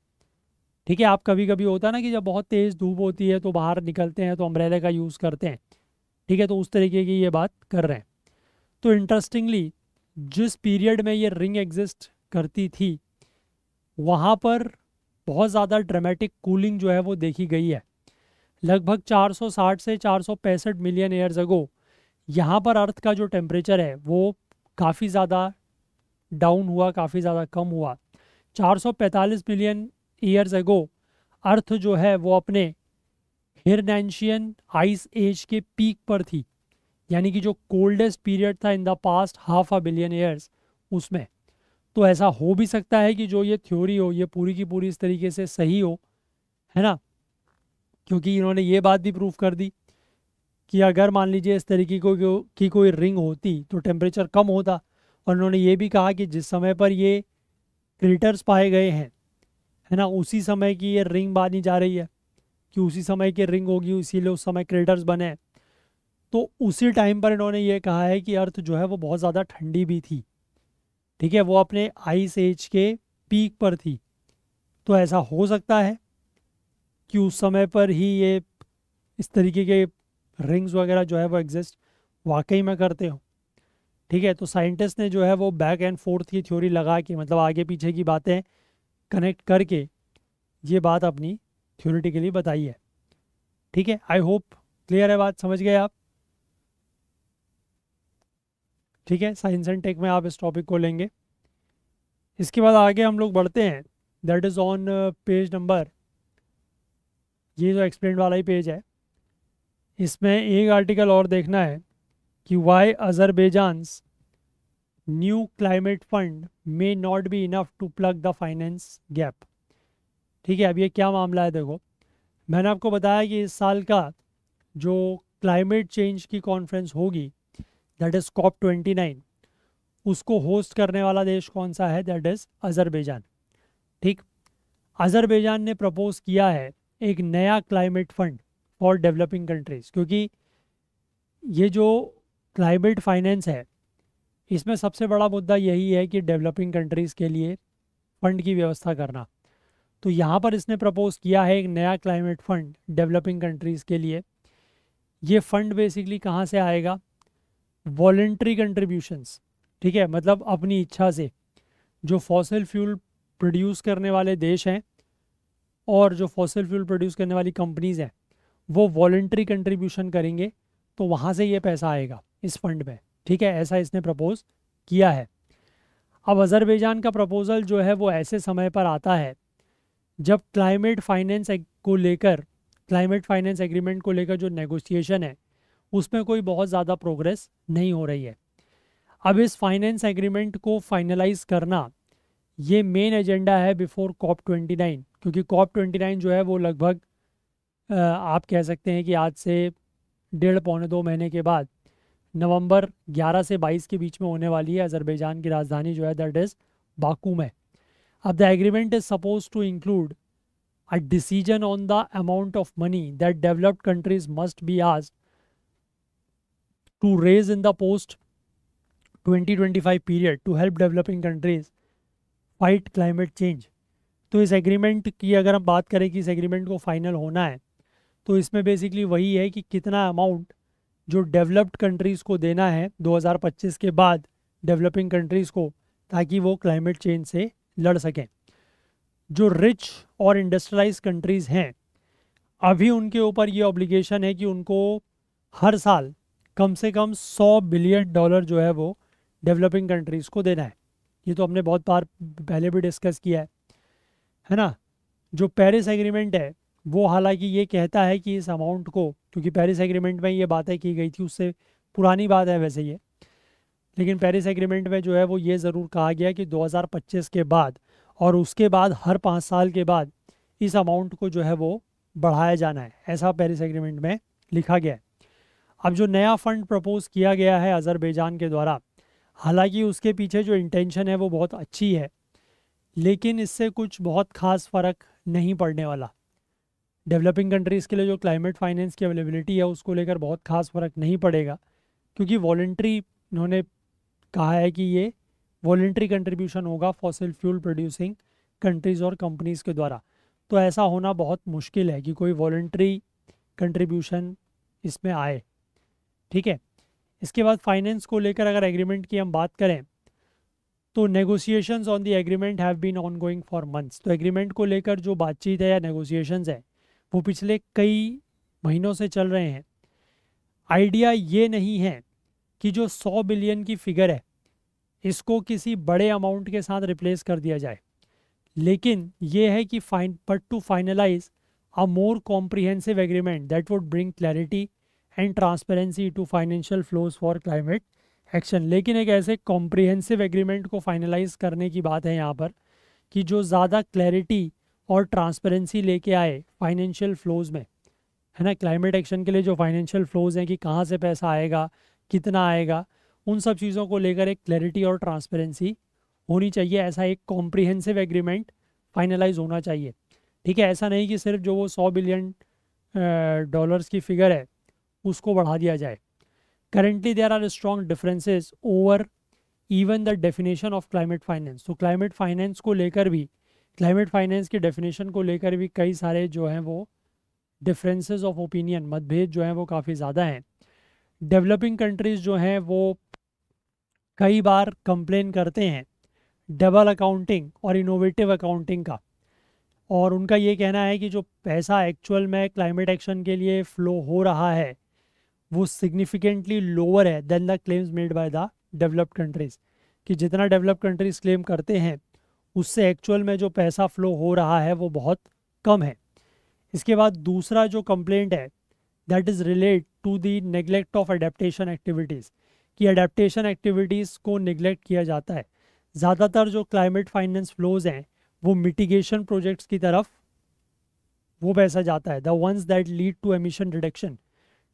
Speaker 1: ठीक है आप कभी कभी होता है ना कि जब बहुत तेज़ धूप होती है तो बाहर निकलते हैं तो अम्ब्रेले का यूज़ करते हैं ठीक है तो उस तरीके की ये बात कर रहे हैं तो इंटरेस्टिंगली जिस पीरियड में ये रिंग एग्जिस्ट करती थी वहाँ पर बहुत ज़्यादा ड्रामेटिक कूलिंग जो है वो देखी गई है लगभग 460 से चार मिलियन ईयर्स अगो यहाँ पर अर्थ का जो टेम्परेचर है वो काफ़ी ज़्यादा डाउन हुआ काफ़ी ज़्यादा कम हुआ 445 मिलियन ईयर्स अगो अर्थ जो है वो अपने हिरनेशियन आइस एज के पीक पर थी यानी कि जो कोल्डेस्ट पीरियड था in the past half a billion years उसमें तो ऐसा हो भी सकता है कि जो ये थ्योरी हो ये पूरी की पूरी इस तरीके से सही हो है ना क्योंकि इन्होंने ये बात भी प्रूफ कर दी कि अगर मान लीजिए इस तरीके को की कोई रिंग होती तो टेम्परेचर कम होता और उन्होंने ये भी कहा कि जिस समय पर ये क्रिटर्स पाए गए हैं है ना उसी समय की ये रिंग बनी जा रही है कि उसी समय की रिंग होगी इसीलिए उस समय क्रेटर्स बने तो उसी टाइम पर इन्होंने ये कहा है कि अर्थ जो है वो बहुत ज़्यादा ठंडी भी थी ठीक है वो अपने आइस एज के पीक पर थी तो ऐसा हो सकता है कि उस समय पर ही ये इस तरीके के रिंग्स वगैरह जो है वो एग्जिस्ट वाकई में करते हो ठीक है तो साइंटिस्ट ने जो है वो बैक एंड फोर्थ की थ्योरी लगा के मतलब आगे पीछे की बातें कनेक्ट करके ये बात अपनी थ्योरिटिकली बताई है ठीक है आई होप क्लियर है बात समझ गए आप ठीक है साइंस एंड टेक में आप इस टॉपिक को लेंगे इसके बाद आगे हम लोग बढ़ते हैं that is on page number ये जो एक्सप्लेन वाला ही पेज है इसमें एक आर्टिकल और देखना है कि why Azerbaijan's new climate fund may not be enough to plug the finance gap. ठीक है अब ये क्या मामला है देखो मैंने आपको बताया कि इस साल का जो क्लाइमेट चेंज की कॉन्फ्रेंस होगी that is COP twenty nine उसको होस्ट करने वाला देश कौन सा है दैट इज़ अजरबैजान ठीक अजरबैजान ने प्रपोज किया है एक नया climate fund for developing countries क्योंकि ये जो क्लाइमेट फाइनेंस है इसमें सबसे बड़ा मुद्दा यही है कि डेवलपिंग कंट्रीज़ के लिए फंड की व्यवस्था करना तो यहाँ पर इसने प्रपोज किया है एक नया क्लाइमेट फंड डेवलपिंग कंट्रीज़ के लिए ये फंड बेसिकली कहाँ से आएगा वॉल्ट्री कंट्रीब्यूशंस ठीक है मतलब अपनी इच्छा से जो फॉसिल फ्यूल प्रोड्यूस करने वाले देश हैं और जो फॉसिल फ्यूल प्रोड्यूस करने वाली कंपनीज़ हैं वो वॉल्ट्री कंट्रीब्यूशन करेंगे तो वहाँ से ये पैसा आएगा इस फंड में ठीक है ऐसा इसने प्रपोज किया है अब अजरबैजान का प्रपोज़ल जो है वो ऐसे समय पर आता है जब क्लाइमेट फाइनेंस को लेकर क्लाइमेट फाइनेंस एग्रीमेंट को लेकर जो नेगोशिएशन है उसमें कोई बहुत ज़्यादा प्रोग्रेस नहीं हो रही है अब इस फाइनेंस एग्रीमेंट को फाइनलाइज करना ये मेन एजेंडा है बिफोर कॉप ट्वेंटी नाइन क्योंकि कॉप ट्वेंटी नाइन जो है वो लगभग आप कह सकते हैं कि आज से डेढ़ पौने दो महीने के बाद नवंबर 11 से 22 के बीच में होने वाली है अजरबैजान की राजधानी जो है दैट इज़ बाकू में अब the agreement is suppose to include a decision on the amount of money that developed countries must be आज to raise in the post five period to help developing countries fight climate change तो इस agreement की अगर हम बात करें कि इस एग्रीमेंट को फाइनल होना है तो इसमें बेसिकली वही है कि कितना अमाउंट जो डेवलप्ड कंट्रीज़ को देना है 2025 के बाद डेवलपिंग कंट्रीज़ को ताकि वो क्लाइमेट चेंज से लड़ सकें जो रिच और इंडस्ट्रियलाइज कंट्रीज़ हैं अभी उनके ऊपर ये ऑब्लिगेशन है कि उनको हर साल कम से कम 100 बिलियन डॉलर जो है वो डेवलपिंग कंट्रीज़ को देना है ये तो हमने बहुत बार पहले भी डिस्कस किया है है ना जो पेरिस एग्रीमेंट है वो हालांकि ये कहता है कि इस अमाउंट को क्योंकि पेरिस एग्रीमेंट में ये बातें की गई थी उससे पुरानी बात है वैसे ये लेकिन पेरिस एग्रीमेंट में जो है वो ये ज़रूर कहा गया कि 2025 के बाद और उसके बाद हर पाँच साल के बाद इस अमाउंट को जो है वो बढ़ाया जाना है ऐसा पेरिस एग्रीमेंट में लिखा गया है अब जो नया फंड प्रपोज किया गया है अज़रबैजान के द्वारा हालांकि उसके पीछे जो इंटेंशन है वो बहुत अच्छी है लेकिन इससे कुछ बहुत ख़ास फ़र्क नहीं पड़ने वाला डेवलपिंग कंट्रीज़ के लिए जो क्लाइमेट फाइनेंस की अवेलेबिलिटी है उसको लेकर बहुत खास फ़र्क नहीं पड़ेगा क्योंकि वॉल्ट्री इन्होंने कहा है कि ये वॉल्ट्री कंट्रीब्यूशन होगा फॉसिल फ्यूल प्रोड्यूसिंग कंट्रीज़ और कंपनीज़ के द्वारा तो ऐसा होना बहुत मुश्किल है कि कोई वॉल्ट्री कंट्रीब्यूशन इसमें आए ठीक है इसके बाद फाइनेंस को लेकर अगर एग्रीमेंट की हम बात करें तो negotiations on the agreement have been ongoing for months तो एग्रीमेंट को लेकर जो बातचीत है या नेगोशिएशंस है वो पिछले कई महीनों से चल रहे हैं आइडिया ये नहीं है कि जो 100 बिलियन की फिगर है इसको किसी बड़े अमाउंट के साथ रिप्लेस कर दिया जाए लेकिन ये है कि fine but to finalize a more comprehensive agreement that would bring clarity and transparency to financial flows for climate action लेकिन एक ऐसे कॉम्प्रिहेंसिव एग्रीमेंट को फाइनलाइज करने की बात है यहाँ पर कि जो ज़्यादा क्लैरिटी और ट्रांसपेरेंसी लेके आए फाइनेंशियल फ्लोज में है ना क्लाइमेट एक्शन के लिए जो फाइनेंशियल फ्लोज हैं कि कहाँ से पैसा आएगा कितना आएगा उन सब चीज़ों को लेकर एक क्लैरिटी और ट्रांसपेरेंसी होनी चाहिए ऐसा एक कॉम्प्रिहेंसिव एग्रीमेंट फाइनलाइज होना चाहिए ठीक है ऐसा नहीं कि सिर्फ जो वो सौ बिलियन डॉलर्स की फिगर है उसको बढ़ा दिया जाए currently there are strong differences over even the definition of climate finance तो क्लाइमेट फाइनेंस को लेकर भी क्लाइमेट फाइनेंस की डेफिनेशन को लेकर भी कई सारे जो हैं वो डिफरेंसेस ऑफ ओपिनियन मतभेद जो हैं वो काफ़ी ज़्यादा हैं डेवलपिंग कंट्रीज़ जो हैं वो कई बार कंप्लेन करते हैं डबल अकाउंटिंग और इनोवेटिव अकाउंटिंग का और उनका ये कहना है कि जो पैसा एक्चुअल में क्लाइमेट एक्शन के लिए फ्लो हो रहा है वो सिग्निफिकेंटली लोअर है than the claims made by the developed countries कि जितना डेवलप कंट्रीज़ क्लेम करते हैं उससे एक्चुअल में जो पैसा फ्लो हो रहा है वो बहुत कम है इसके बाद दूसरा जो कंप्लेंट है that is relate to the neglect of adaptation activities कि अडेप्टशन एक्टिविटीज़ को निगलेक्ट किया जाता है ज़्यादातर जो क्लाइमेट फाइनेंस फ्लोज हैं वो मिटिगेशन प्रोजेक्ट्स की तरफ वो पैसा जाता है the ones that lead to emission reduction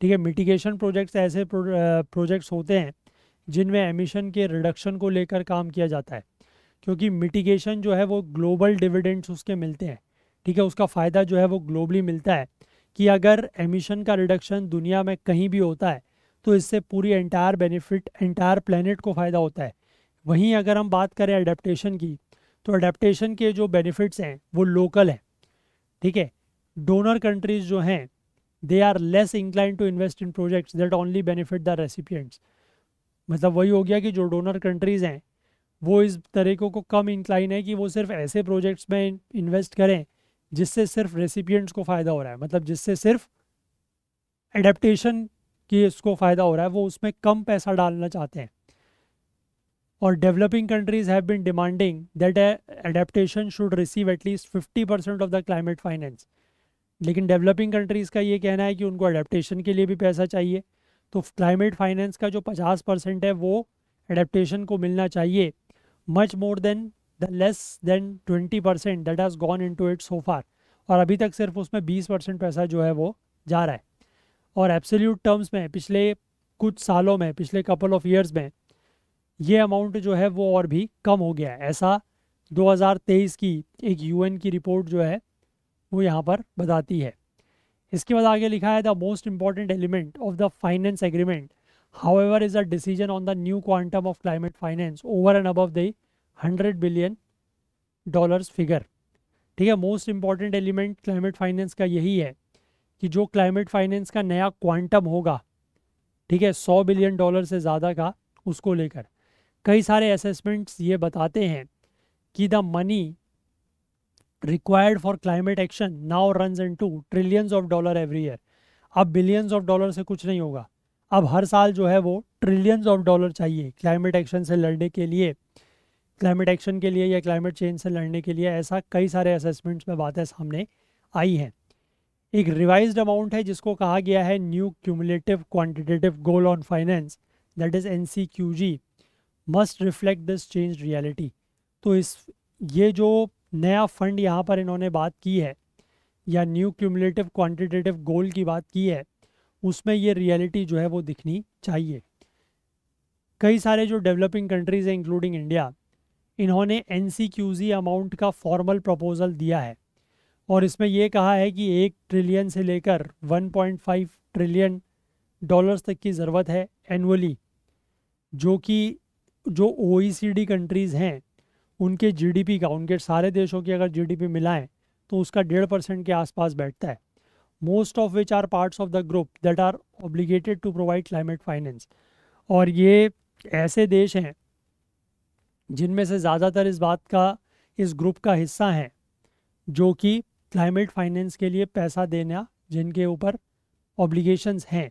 Speaker 1: ठीक है मिटिगेशन प्रोजेक्ट्स ऐसे प्रोजेक्ट्स होते हैं जिनमें एमिशन के रिडक्शन को लेकर काम किया जाता है क्योंकि मिटिगेशन जो है वो ग्लोबल डिविडेंड्स उसके मिलते हैं ठीक है उसका फ़ायदा जो है वो ग्लोबली मिलता है कि अगर एमिशन का रिडक्शन दुनिया में कहीं भी होता है तो इससे पूरी एंटायर बेनिफिट एंटायर प्लानट को फ़ायदा होता है वहीं अगर हम बात करें अडेप्टशन की तो अडेप्टशन के जो बेनिफिट्स हैं वो लोकल हैं ठीक है डोनर कंट्रीज़ जो हैं they are less incline to invest in projects that only benefit the recipients मतलब वही हो गया कि जो डोनर कंट्रीज़ हैं वो इस तरीक़ों को कम इंक्लाइन है कि वो सिर्फ ऐसे प्रोजेक्ट्स में इन्वेस्ट करें जिससे सिर्फ रेसिपियंट्स को फ़ायदा हो रहा है मतलब जिससे सिर्फ एडेप्टेशन की इसको फ़ायदा हो रहा है वो उसमें कम पैसा डालना चाहते हैं और developing countries have been demanding that adaptation should receive at least fifty percent of the climate finance लेकिन डेवलपिंग कंट्रीज़ का ये कहना है कि उनको अडेप्टेशन के लिए भी पैसा चाहिए तो क्लाइमेट फाइनेंस का जो पचास परसेंट है वो एडेप्टेशन को मिलना चाहिए much more than the less than twenty percent that has gone into it so far और अभी तक सिर्फ उसमें बीस परसेंट पैसा जो है वो जा रहा है और एब्सोल्यूट टर्म्स में पिछले कुछ सालों में पिछले कपल ऑफ ईयर्स में ये अमाउंट जो है वो और भी कम हो गया है ऐसा 2023 की एक यूएन की रिपोर्ट जो है वो यहाँ पर बताती है इसके बाद आगे लिखा है the most important element of the finance agreement however is a decision on the new quantum of climate finance over and above the 100 billion dollars figure ठीक है most important element climate finance का यही है कि जो climate finance का नया quantum होगा ठीक है 100 बिलियन डॉलर से ज़्यादा का उसको लेकर कई सारे असेसमेंट्स ये बताते हैं कि the money required for climate action now run into two trillions of dollar every year अब बिलियंस ऑफ डॉलर से कुछ नहीं होगा अब हर साल जो है वो ट्रिलियंस ऑफ डॉलर चाहिए क्लाइमेट एक्शन से लड़ने के लिए क्लाइमेट एक्शन के लिए या क्लाइमेट चेंज से लड़ने के लिए ऐसा कई सारे असेसमेंट्स में बातें सामने आई हैं एक रिवाइज अमाउंट है जिसको कहा गया है new cumulative quantitative goal on finance that is N C Q G must reflect this change reality तो इस ये जो नया फंड यहाँ पर इन्होंने बात की है या न्यू क्यूमुलेटिव क्वांटिटेटिव गोल की बात की है उसमें ये रियलिटी जो है वो दिखनी चाहिए कई सारे जो डेवलपिंग कंट्रीज़ हैं इंक्लूडिंग इंडिया इन्होंने एन अमाउंट का फॉर्मल प्रपोज़ल दिया है और इसमें यह कहा है कि एक ट्रिलियन से लेकर 1.5 ट्रिलियन डॉलर्स तक की ज़रूरत है एनुअली जो कि जो ओ कंट्रीज़ e हैं उनके जीडीपी का उनके सारे देशों की अगर जीडीपी मिलाएं तो उसका डेढ़ परसेंट के आसपास बैठता है most of which are part of the group that are obligated to provide climate finance और ये ऐसे देश हैं जिनमें से ज़्यादातर इस बात का इस ग्रुप का हिस्सा हैं जो कि क्लाइमेट फाइनेंस के लिए पैसा देना जिनके ऊपर ऑब्लिगेशंस हैं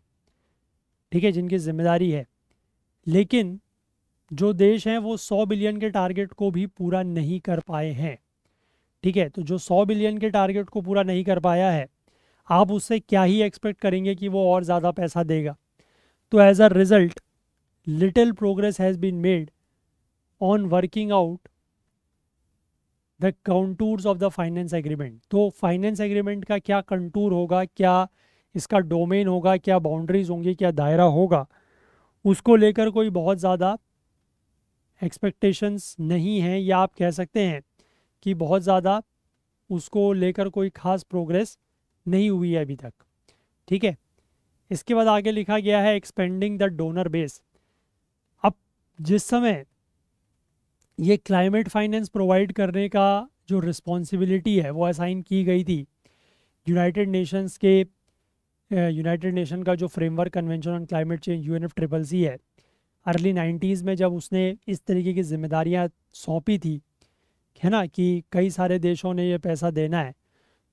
Speaker 1: ठीक है जिनकी जिम्मेदारी है लेकिन जो देश हैं वो 100 बिलियन के टारगेट को भी पूरा नहीं कर पाए हैं ठीक है तो जो 100 बिलियन के टारगेट को पूरा नहीं कर पाया है आप उससे क्या ही एक्सपेक्ट करेंगे कि वो और ज़्यादा पैसा देगा तो as a result little progress has been made on working out the contours of the finance agreement तो फाइनेंस एग्रीमेंट का क्या कंटूर होगा क्या इसका डोमेन होगा क्या बाउंड्रीज होंगी क्या दायरा होगा उसको लेकर कोई बहुत ज़्यादा एक्सपेक्टेशंस नहीं हैं या आप कह सकते हैं कि बहुत ज़्यादा उसको लेकर कोई ख़ास प्रोग्रेस नहीं हुई है अभी तक ठीक है इसके बाद आगे लिखा गया है एक्सपेंडिंग द डोनर बेस अब जिस समय ये क्लाइमेट फाइनेंस प्रोवाइड करने का जो रिस्पॉन्सिबिलिटी है वो असाइन की गई थी यूनाइटेड नेशंस के यूनाइटेड नेशन का जो framework convention on climate change U N F triple C है अर्ली नाइन्टीज़ में जब उसने इस तरीके की जिम्मेदारियाँ सौंपी थी है ना कि कई सारे देशों ने ये पैसा देना है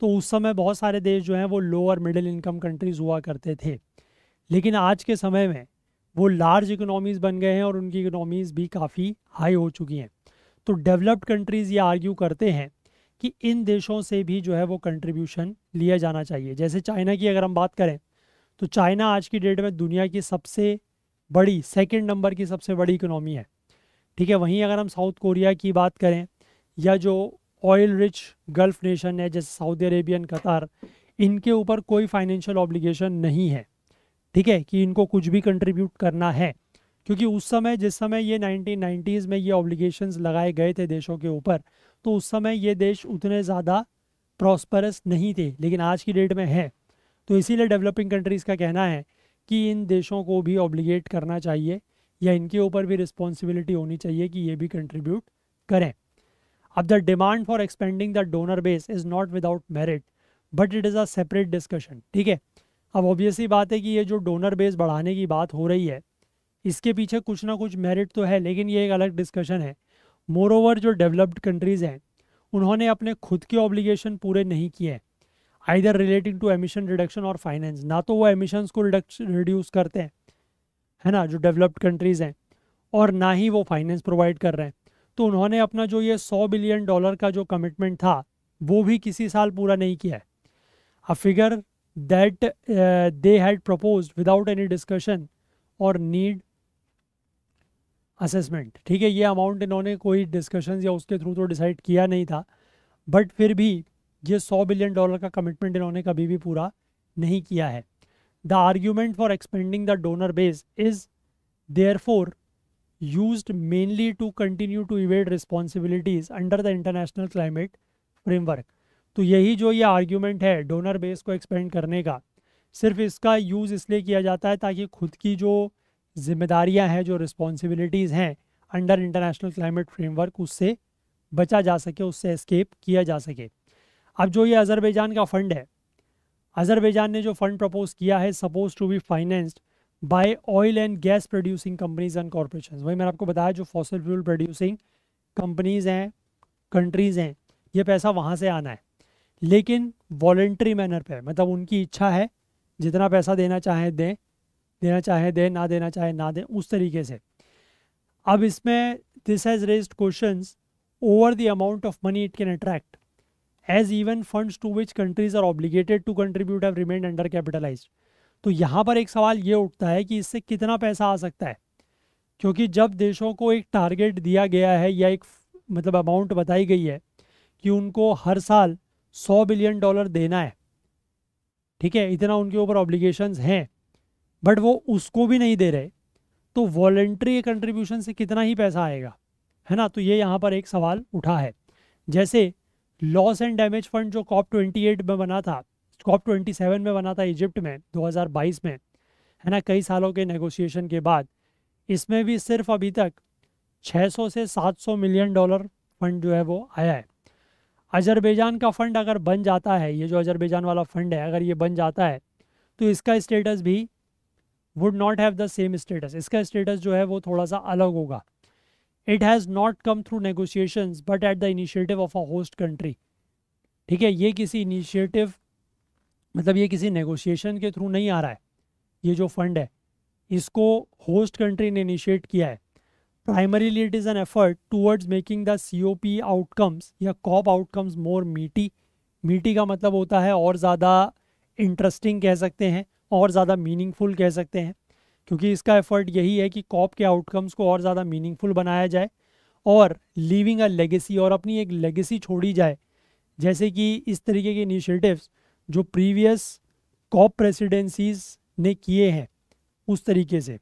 Speaker 1: तो उस समय बहुत सारे देश जो हैं वो लोअर मिडिल इनकम कंट्रीज़ हुआ करते थे लेकिन आज के समय में वो लार्ज इकोनॉमीज़ बन गए हैं और उनकी इकोनॉमीज़ भी काफ़ी हाई हो चुकी हैं तो डेवलप्ड कंट्रीज़ ये आर्ग्यू करते हैं कि इन देशों से भी जो है वो कंट्रीब्यूशन लिया जाना चाहिए जैसे चाइना की अगर हम बात करें तो चाइना आज की डेट में दुनिया की सबसे बड़ी सेकेंड नंबर की सबसे बड़ी इकोनॉमी है ठीक है वहीं अगर हम साउथ कोरिया की बात करें या जो ऑयल रिच गल्फ नेशन है जैसे सऊदी अरेबियन कतार इनके ऊपर कोई फाइनेंशियल ऑब्लिगेशन नहीं है ठीक है कि इनको कुछ भी कंट्रीब्यूट करना है क्योंकि उस समय जिस समय ये नाइनटीन में ये ऑब्लिगेशन लगाए गए थे देशों के ऊपर तो उस समय ये देश उतने ज़्यादा प्रॉस्परस नहीं थे लेकिन आज की डेट में है तो इसीलिए डेवलपिंग कंट्रीज़ का कहना है कि इन देशों को भी ऑब्लिगेट करना चाहिए या इनके ऊपर भी रिस्पॉन्सिबिलिटी होनी चाहिए कि ये भी कंट्रीब्यूट करें अब the demand for expanding the donor base is not without merit but it is a separate discussion ठीक है अब ऑब्वियसली बात है कि ये जो डोनर बेस बढ़ाने की बात हो रही है इसके पीछे कुछ ना कुछ मेरिट तो है लेकिन ये एक अलग डिस्कशन है मोर ओवर जो डेवलप्ड कंट्रीज़ हैं उन्होंने अपने खुद के ऑब्लिगेशन पूरे नहीं किए हैं either relating to emission reduction और फाइनेंस ना तो वो एमिशंस को रिड्यूस करते हैं है ना जो डेवलप्ड कंट्रीज़ हैं और ना ही वो फाइनेंस प्रोवाइड कर रहे हैं तो उन्होंने अपना जो ये सौ बिलियन डॉलर का जो कमिटमेंट था वो भी किसी साल पूरा नहीं किया है a figure that they had propose without any discussion और नीड असेसमेंट ठीक है ये अमाउंट इन्होंने कोई डिस्कशन या उसके थ्रू तो डिसाइड किया नहीं था बट फिर भी ये सौ बिलियन डॉलर का कमिटमेंट इन्होंने कभी भी पूरा नहीं किया है the argument for expanding the donor base is therefore used mainly to continue to evade responsibilities under the international climate framework तो यही जो ये आर्ग्यूमेंट है डोनर बेस को एक्सपेंड करने का सिर्फ इसका यूज़ इसलिए किया जाता है ताकि खुद की जो जिम्मेदारियां हैं जो रिस्पॉन्सिबिलिटीज़ हैं अंडर इंटरनेशनल क्लाइमेट फ्रेमवर्क उससे बचा जा सके उससे एस्केप किया जा सके अब जो ये अजरबैजान का फ़ंड है अजरबैजान ने जो फ़ंड प्रपोज किया है suppose to be financed by oil and gas producing companies and corporation वही मैंने आपको बताया जो फॉसल फ्यूल प्रोड्यूसिंग कंपनीज हैं कंट्रीज हैं ये पैसा वहाँ से आना है लेकिन वॉल्ट्री मैनर पर मतलब उनकी इच्छा है जितना पैसा देना चाहें दें देना चाहे दें ना देना चाहे ना दें उस तरीके से अब इसमें this has raise question over the amount of money it can attract as even funds to which countries are obligated to contribute have remain undercapitalized तो यहाँ पर एक सवाल ये उठता है कि इससे कितना पैसा आ सकता है क्योंकि जब देशों को एक टारगेट दिया गया है या एक मतलब अमाउंट बताई गई है कि उनको हर साल सौ बिलियन डॉलर देना है ठीक है इतना उनके ऊपर ऑब्लिगेशंस हैं बट वो उसको भी नहीं दे रहे तो वॉलेंट्री कंट्रीब्यूशन से कितना ही पैसा आएगा है ना तो ये यहाँ पर एक सवाल उठा है जैसे लॉस एंड डैमेज फंड जो कॉप ट्वेंटी एट में बना था ट्वेंटी सेवन में बना था इजिप्ट में 2022 में है ना कई सालों के नेगोशिएशन के बाद इसमें भी सिर्फ अभी तक 600 से 700 मिलियन डॉलर फंड जो है वो आया है अजरबैजान का फंड अगर बन जाता है ये जो अजरबैजान वाला फंड है अगर ये बन जाता है तो इसका स्टेटस भी would not have the same status इसका स्टेटस जो है वो थोड़ा सा अलग होगा it has not come through negotiation but at the initiative of a host country ठीक है ये किसी इनिशिएटिव मतलब ये किसी नेगोशिएशन के थ्रू नहीं आ रहा है ये जो फंड है इसको होस्ट कंट्री ने इनिशिएट किया है primarily it is an effort towards making the C O P outcomes या COP outcomes more meaty meaty का मतलब होता है और ज़्यादा इंटरेस्टिंग कह सकते हैं और ज़्यादा मीनिंगफुल कह सकते हैं क्योंकि इसका एफर्ट यही है कि कॉप के आउटकम्स को और ज़्यादा मीनिंगफुल बनाया जाए और लिविंग अ लेगेसी और अपनी एक लेगेसी छोड़ी जाए जैसे कि इस तरीके के इनिशिएटिव्स जो प्रीवियस कॉप प्रेसिडेंसीज ने किए हैं उस तरीके से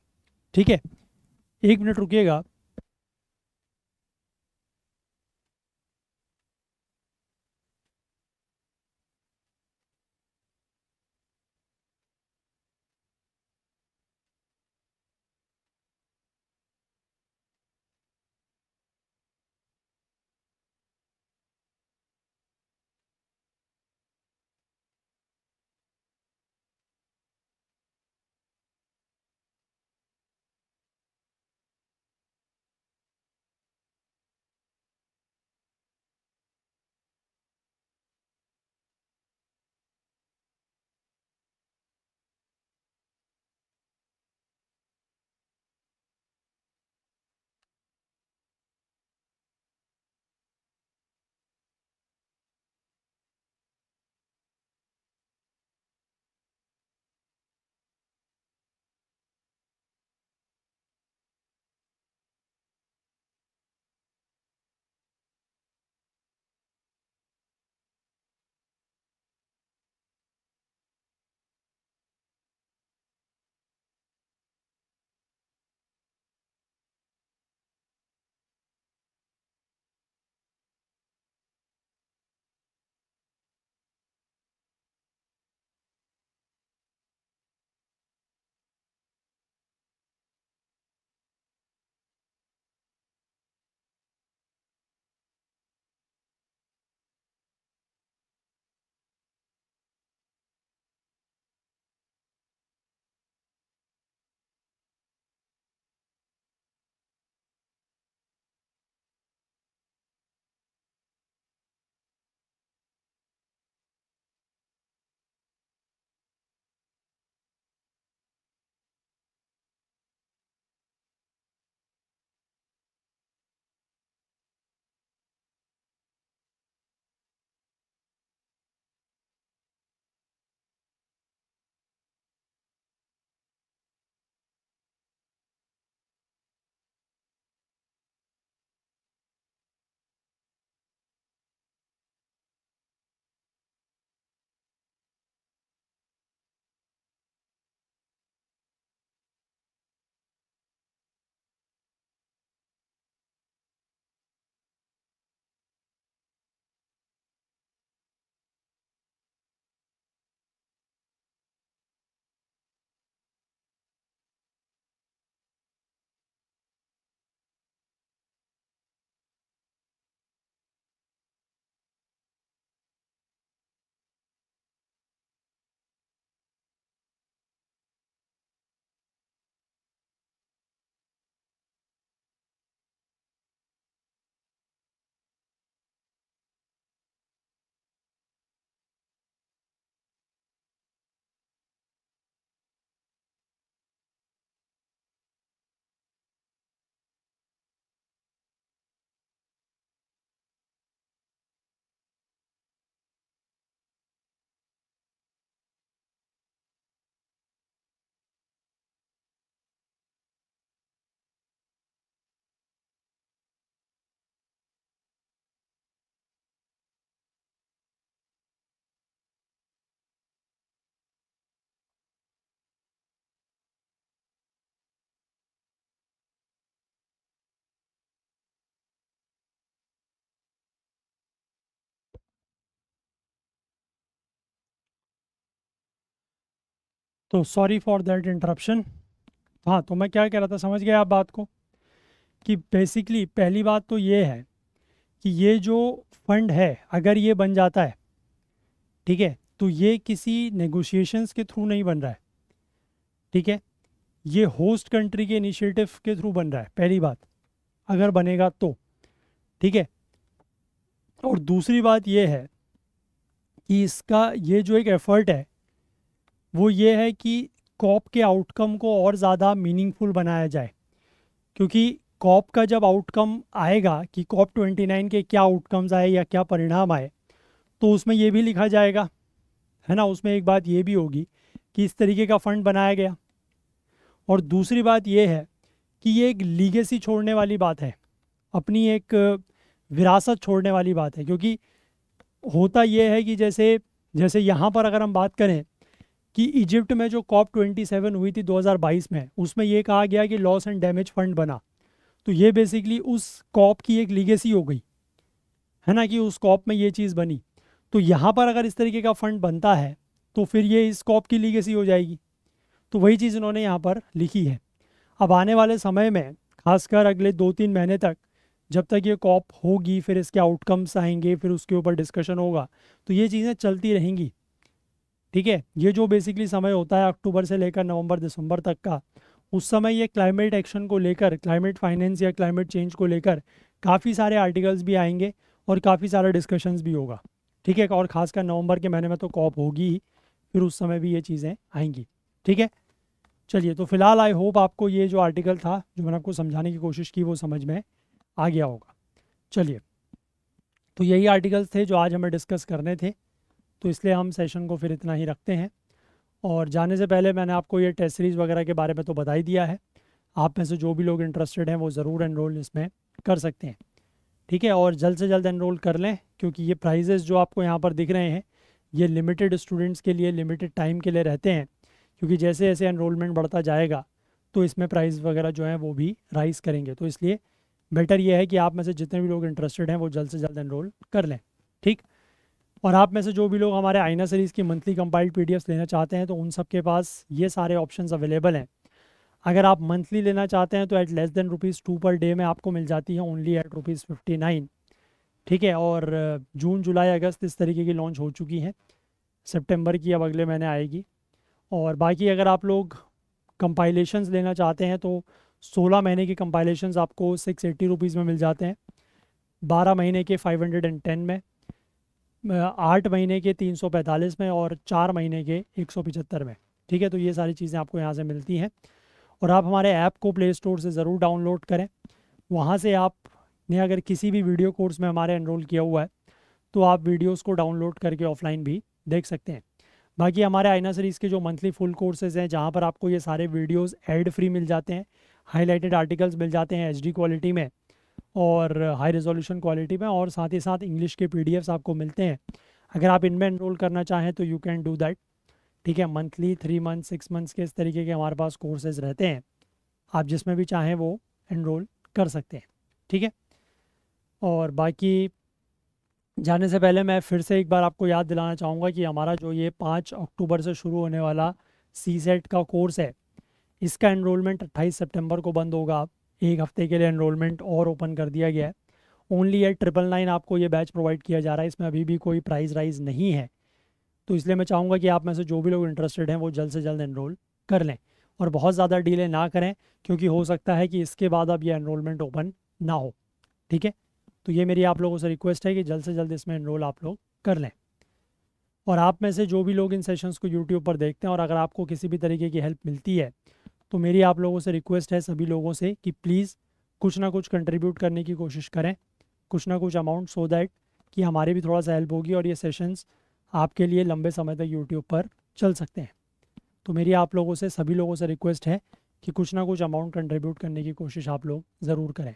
Speaker 1: ठीक है एक मिनट रुकिएगा तो सॉरी फॉर दैट इंटरप्शन हाँ तो मैं क्या कह रहा था समझ गया आप बात को कि बेसिकली पहली बात तो ये है कि ये जो फंड है अगर ये बन जाता है ठीक है तो ये किसी नेगोशिएशंस के थ्रू नहीं बन रहा है ठीक है ये होस्ट कंट्री के इनिशिएटिव के थ्रू बन रहा है पहली बात अगर बनेगा तो ठीक है और दूसरी बात ये है कि इसका ये जो एक एफर्ट है वो ये है कि कॉप के आउटकम को और ज़्यादा मीनिंगफुल बनाया जाए क्योंकि कॉप का जब आउटकम आएगा कि कॉप ट्वेंटी नाइन के क्या आउटकम्स आए या क्या परिणाम आए तो उसमें ये भी लिखा जाएगा है ना उसमें एक बात ये भी होगी कि इस तरीके का फ़ंड बनाया गया और दूसरी बात यह है कि ये एक लीगेसी छोड़ने वाली बात है अपनी एक विरासत छोड़ने वाली बात है क्योंकि होता यह है कि जैसे जैसे यहाँ पर अगर हम बात करें कि इजिप्ट में जो कॉप 27 हुई थी 2022 में उसमें ये कहा गया कि लॉस एंड डैमेज फंड बना तो ये बेसिकली उस कॉप की एक लीगेसी हो गई है ना कि उस कॉप में ये चीज़ बनी तो यहाँ पर अगर इस तरीके का फंड बनता है तो फिर ये इस कॉप की लीगेसी हो जाएगी तो वही चीज़ इन्होंने यहाँ पर लिखी है अब आने वाले समय में खासकर अगले दो तीन महीने तक जब तक ये कॉप होगी फिर इसके आउटकम्स आएंगे फिर उसके ऊपर डिस्कशन होगा तो ये चीज़ें चलती रहेंगी ठीक है ये जो बेसिकली समय होता है अक्टूबर से लेकर नवंबर दिसंबर तक का उस समय ये क्लाइमेट एक्शन को लेकर क्लाइमेट फाइनेंस या क्लाइमेट चेंज को लेकर काफ़ी सारे आर्टिकल्स भी आएंगे और काफ़ी सारा डिस्कशंस भी होगा ठीक है और ख़ासकर नवंबर के महीने में तो कॉप होगी ही फिर उस समय भी ये चीज़ें आएंगी ठीक है चलिए तो फिलहाल आई होप आपको ये जो आर्टिकल था जो मैंने आपको समझाने की कोशिश की वो समझ में आ गया होगा चलिए तो यही आर्टिकल्स थे जो आज हमें डिस्कस करने थे तो इसलिए हम सेशन को फिर इतना ही रखते हैं और जाने से पहले मैंने आपको ये टेस्ट सीरीज़ वगैरह के बारे में तो बता ही दिया है आप में से जो भी लोग इंटरेस्टेड हैं वो ज़रूर एनरोल इसमें कर सकते हैं ठीक है और जल्द से जल्द एनरोल कर लें क्योंकि ये प्राइजेज़ जो आपको यहाँ पर दिख रहे हैं ये लिमिटेड स्टूडेंट्स के लिए लिमिटेड टाइम के लिए रहते हैं क्योंकि जैसे जैसे एनरोलमेंट बढ़ता जाएगा तो इसमें प्राइस वगैरह जो है वो भी राइज करेंगे तो इसलिए बेटर ये है कि आप में से जितने भी लोग इंटरेस्टेड हैं वो जल्द से जल्द एनरोल कर लें ठीक और आप में से जो भी लोग हमारे आइना सीरीज़ की मंथली कंपाइल्ड पी लेना चाहते हैं तो उन सब के पास ये सारे ऑप्शन अवेलेबल हैं अगर आप मंथली लेना चाहते हैं तो at less than rupees two per day में आपको मिल जाती है only at rupees fifty nine ठीक है और जून जुलाई अगस्त इस तरीके की लॉन्च हो चुकी हैं सितंबर की अब अगले महीने आएगी और बाकी अगर आप लोग कंपाइलेशंस लेना चाहते हैं तो सोलह महीने की कंपाइलेशंस आपको सिक्स एट्टी रुपीज़ में मिल जाते हैं बारह महीने के फाइव में आठ महीने के तीन सौ पैंतालीस में और चार महीने के एक सौ पिचहत्तर में ठीक है तो ये सारी चीज़ें आपको यहाँ से मिलती हैं और आप हमारे ऐप को प्ले स्टोर से ज़रूर डाउनलोड करें वहाँ से आप ने अगर किसी भी वीडियो कोर्स में हमारे एनरोल किया हुआ है तो आप वीडियोस को डाउनलोड करके ऑफलाइन भी देख सकते हैं बाकी हमारे आइना सीरीज़ के जो मंथली फुल कोर्सेज हैं जहाँ पर आपको ये सारे वीडियोज़ एड फ्री मिल जाते हैं हाईलाइटेड आर्टिकल्स मिल जाते हैं एच क्वालिटी में और हाई रेजोल्यूशन क्वालिटी में और साथ ही साथ इंग्लिश के पी आपको मिलते हैं अगर आप इनमें इनरोल करना चाहें तो यू कैन डू दैट ठीक है monthly three month six months के इस तरीके के हमारे पास कोर्सेज रहते हैं आप जिसमें भी चाहें वो इनरोल कर सकते हैं ठीक है और बाकी जाने से पहले मैं फिर से एक बार आपको याद दिलाना चाहूँगा कि हमारा जो ये पाँच अक्टूबर से शुरू होने वाला सी सेट का कोर्स है इसका इनरोलमेंट अट्ठाईस सेप्टेम्बर को बंद होगा एक हफ्ते के लिए एनरोलमेंट और ओपन कर दिया गया है ओनली एट ट्रिपल नाइन आपको ये बैच प्रोवाइड किया जा रहा है इसमें अभी भी कोई प्राइस राइज नहीं है तो इसलिए मैं चाहूँगा कि आप में से जो भी लोग इंटरेस्टेड हैं वो जल्द से जल्द एनरोल कर लें और बहुत ज़्यादा डीले ना करें क्योंकि हो सकता है कि इसके बाद अब ये एनरोलमेंट ओपन ना हो ठीक है तो ये मेरी आप लोगों से रिक्वेस्ट है कि जल्द से जल्द इसमें एनरोल आप लोग कर लें और आप में से जो भी लोग इन सेशंस को यूट्यूब पर देखते हैं और अगर आपको किसी भी तरीके की हेल्प मिलती है तो मेरी आप लोगों से रिक्वेस्ट है सभी लोगों से कि प्लीज़ कुछ ना कुछ कंट्रीब्यूट करने की कोशिश करें कुछ ना कुछ अमाउंट सो दैट कि हमारी भी थोड़ा सा हेल्प होगी और ये सेशंस आपके लिए लंबे समय तक यूट्यूब पर चल सकते हैं तो मेरी आप लोगों से सभी लोगों से रिक्वेस्ट है कि कुछ ना कुछ अमाउंट कंट्रीब्यूट करने की कोशिश आप लोग ज़रूर करें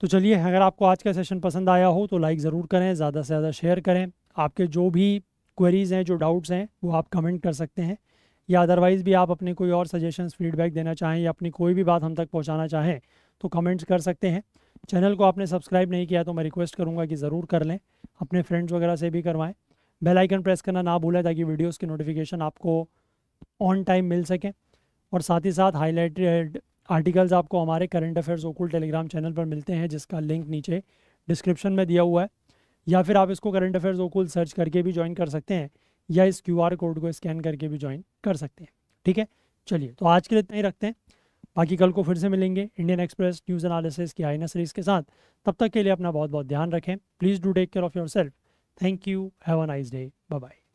Speaker 1: तो चलिए अगर आपको आज का सेशन पसंद आया हो तो लाइक ज़रूर करें ज़्यादा से ज़्यादा शेयर करें आपके जो भी क्वेरीज़ हैं जो डाउट्स हैं वो आप कमेंट कर सकते हैं या अदरवाइज़ भी आप अपने कोई और सजेशंस फीडबैक देना चाहें या अपनी कोई भी बात हम तक पहुंचाना चाहें तो कमेंट्स कर सकते हैं चैनल को आपने सब्सक्राइब नहीं किया तो मैं रिक्वेस्ट करूँगा कि ज़रूर कर लें अपने फ्रेंड्स वगैरह से भी करवाएँ बेल आइकन प्रेस करना ना भूलें ताकि वीडियोज़ की नोटिफिकेशन आपको ऑन टाइम मिल सकें और साथ ही साथ हाईलाइटेड आर्टिकल्स आपको हमारे करंट अफेयर्स ओकुल टेलीग्राम चैनल पर मिलते हैं जिसका लिंक नीचे डिस्क्रिप्शन में दिया हुआ है या फिर आप इसको करंट अफेयर्स ओकुल सर्च करके भी ज्वाइन कर सकते हैं या इस क्यू आर कोड को स्कैन करके भी ज्वाइन कर सकते हैं ठीक है चलिए तो आज के लिए इतना ही रखते हैं बाकी कल को फिर से मिलेंगे इंडियन एक्सप्रेस न्यूज़ एनालिसिस की आईना सीरीज के साथ तब तक के लिए अपना बहुत बहुत ध्यान रखें please do take care of yourself thank you have a nice day bye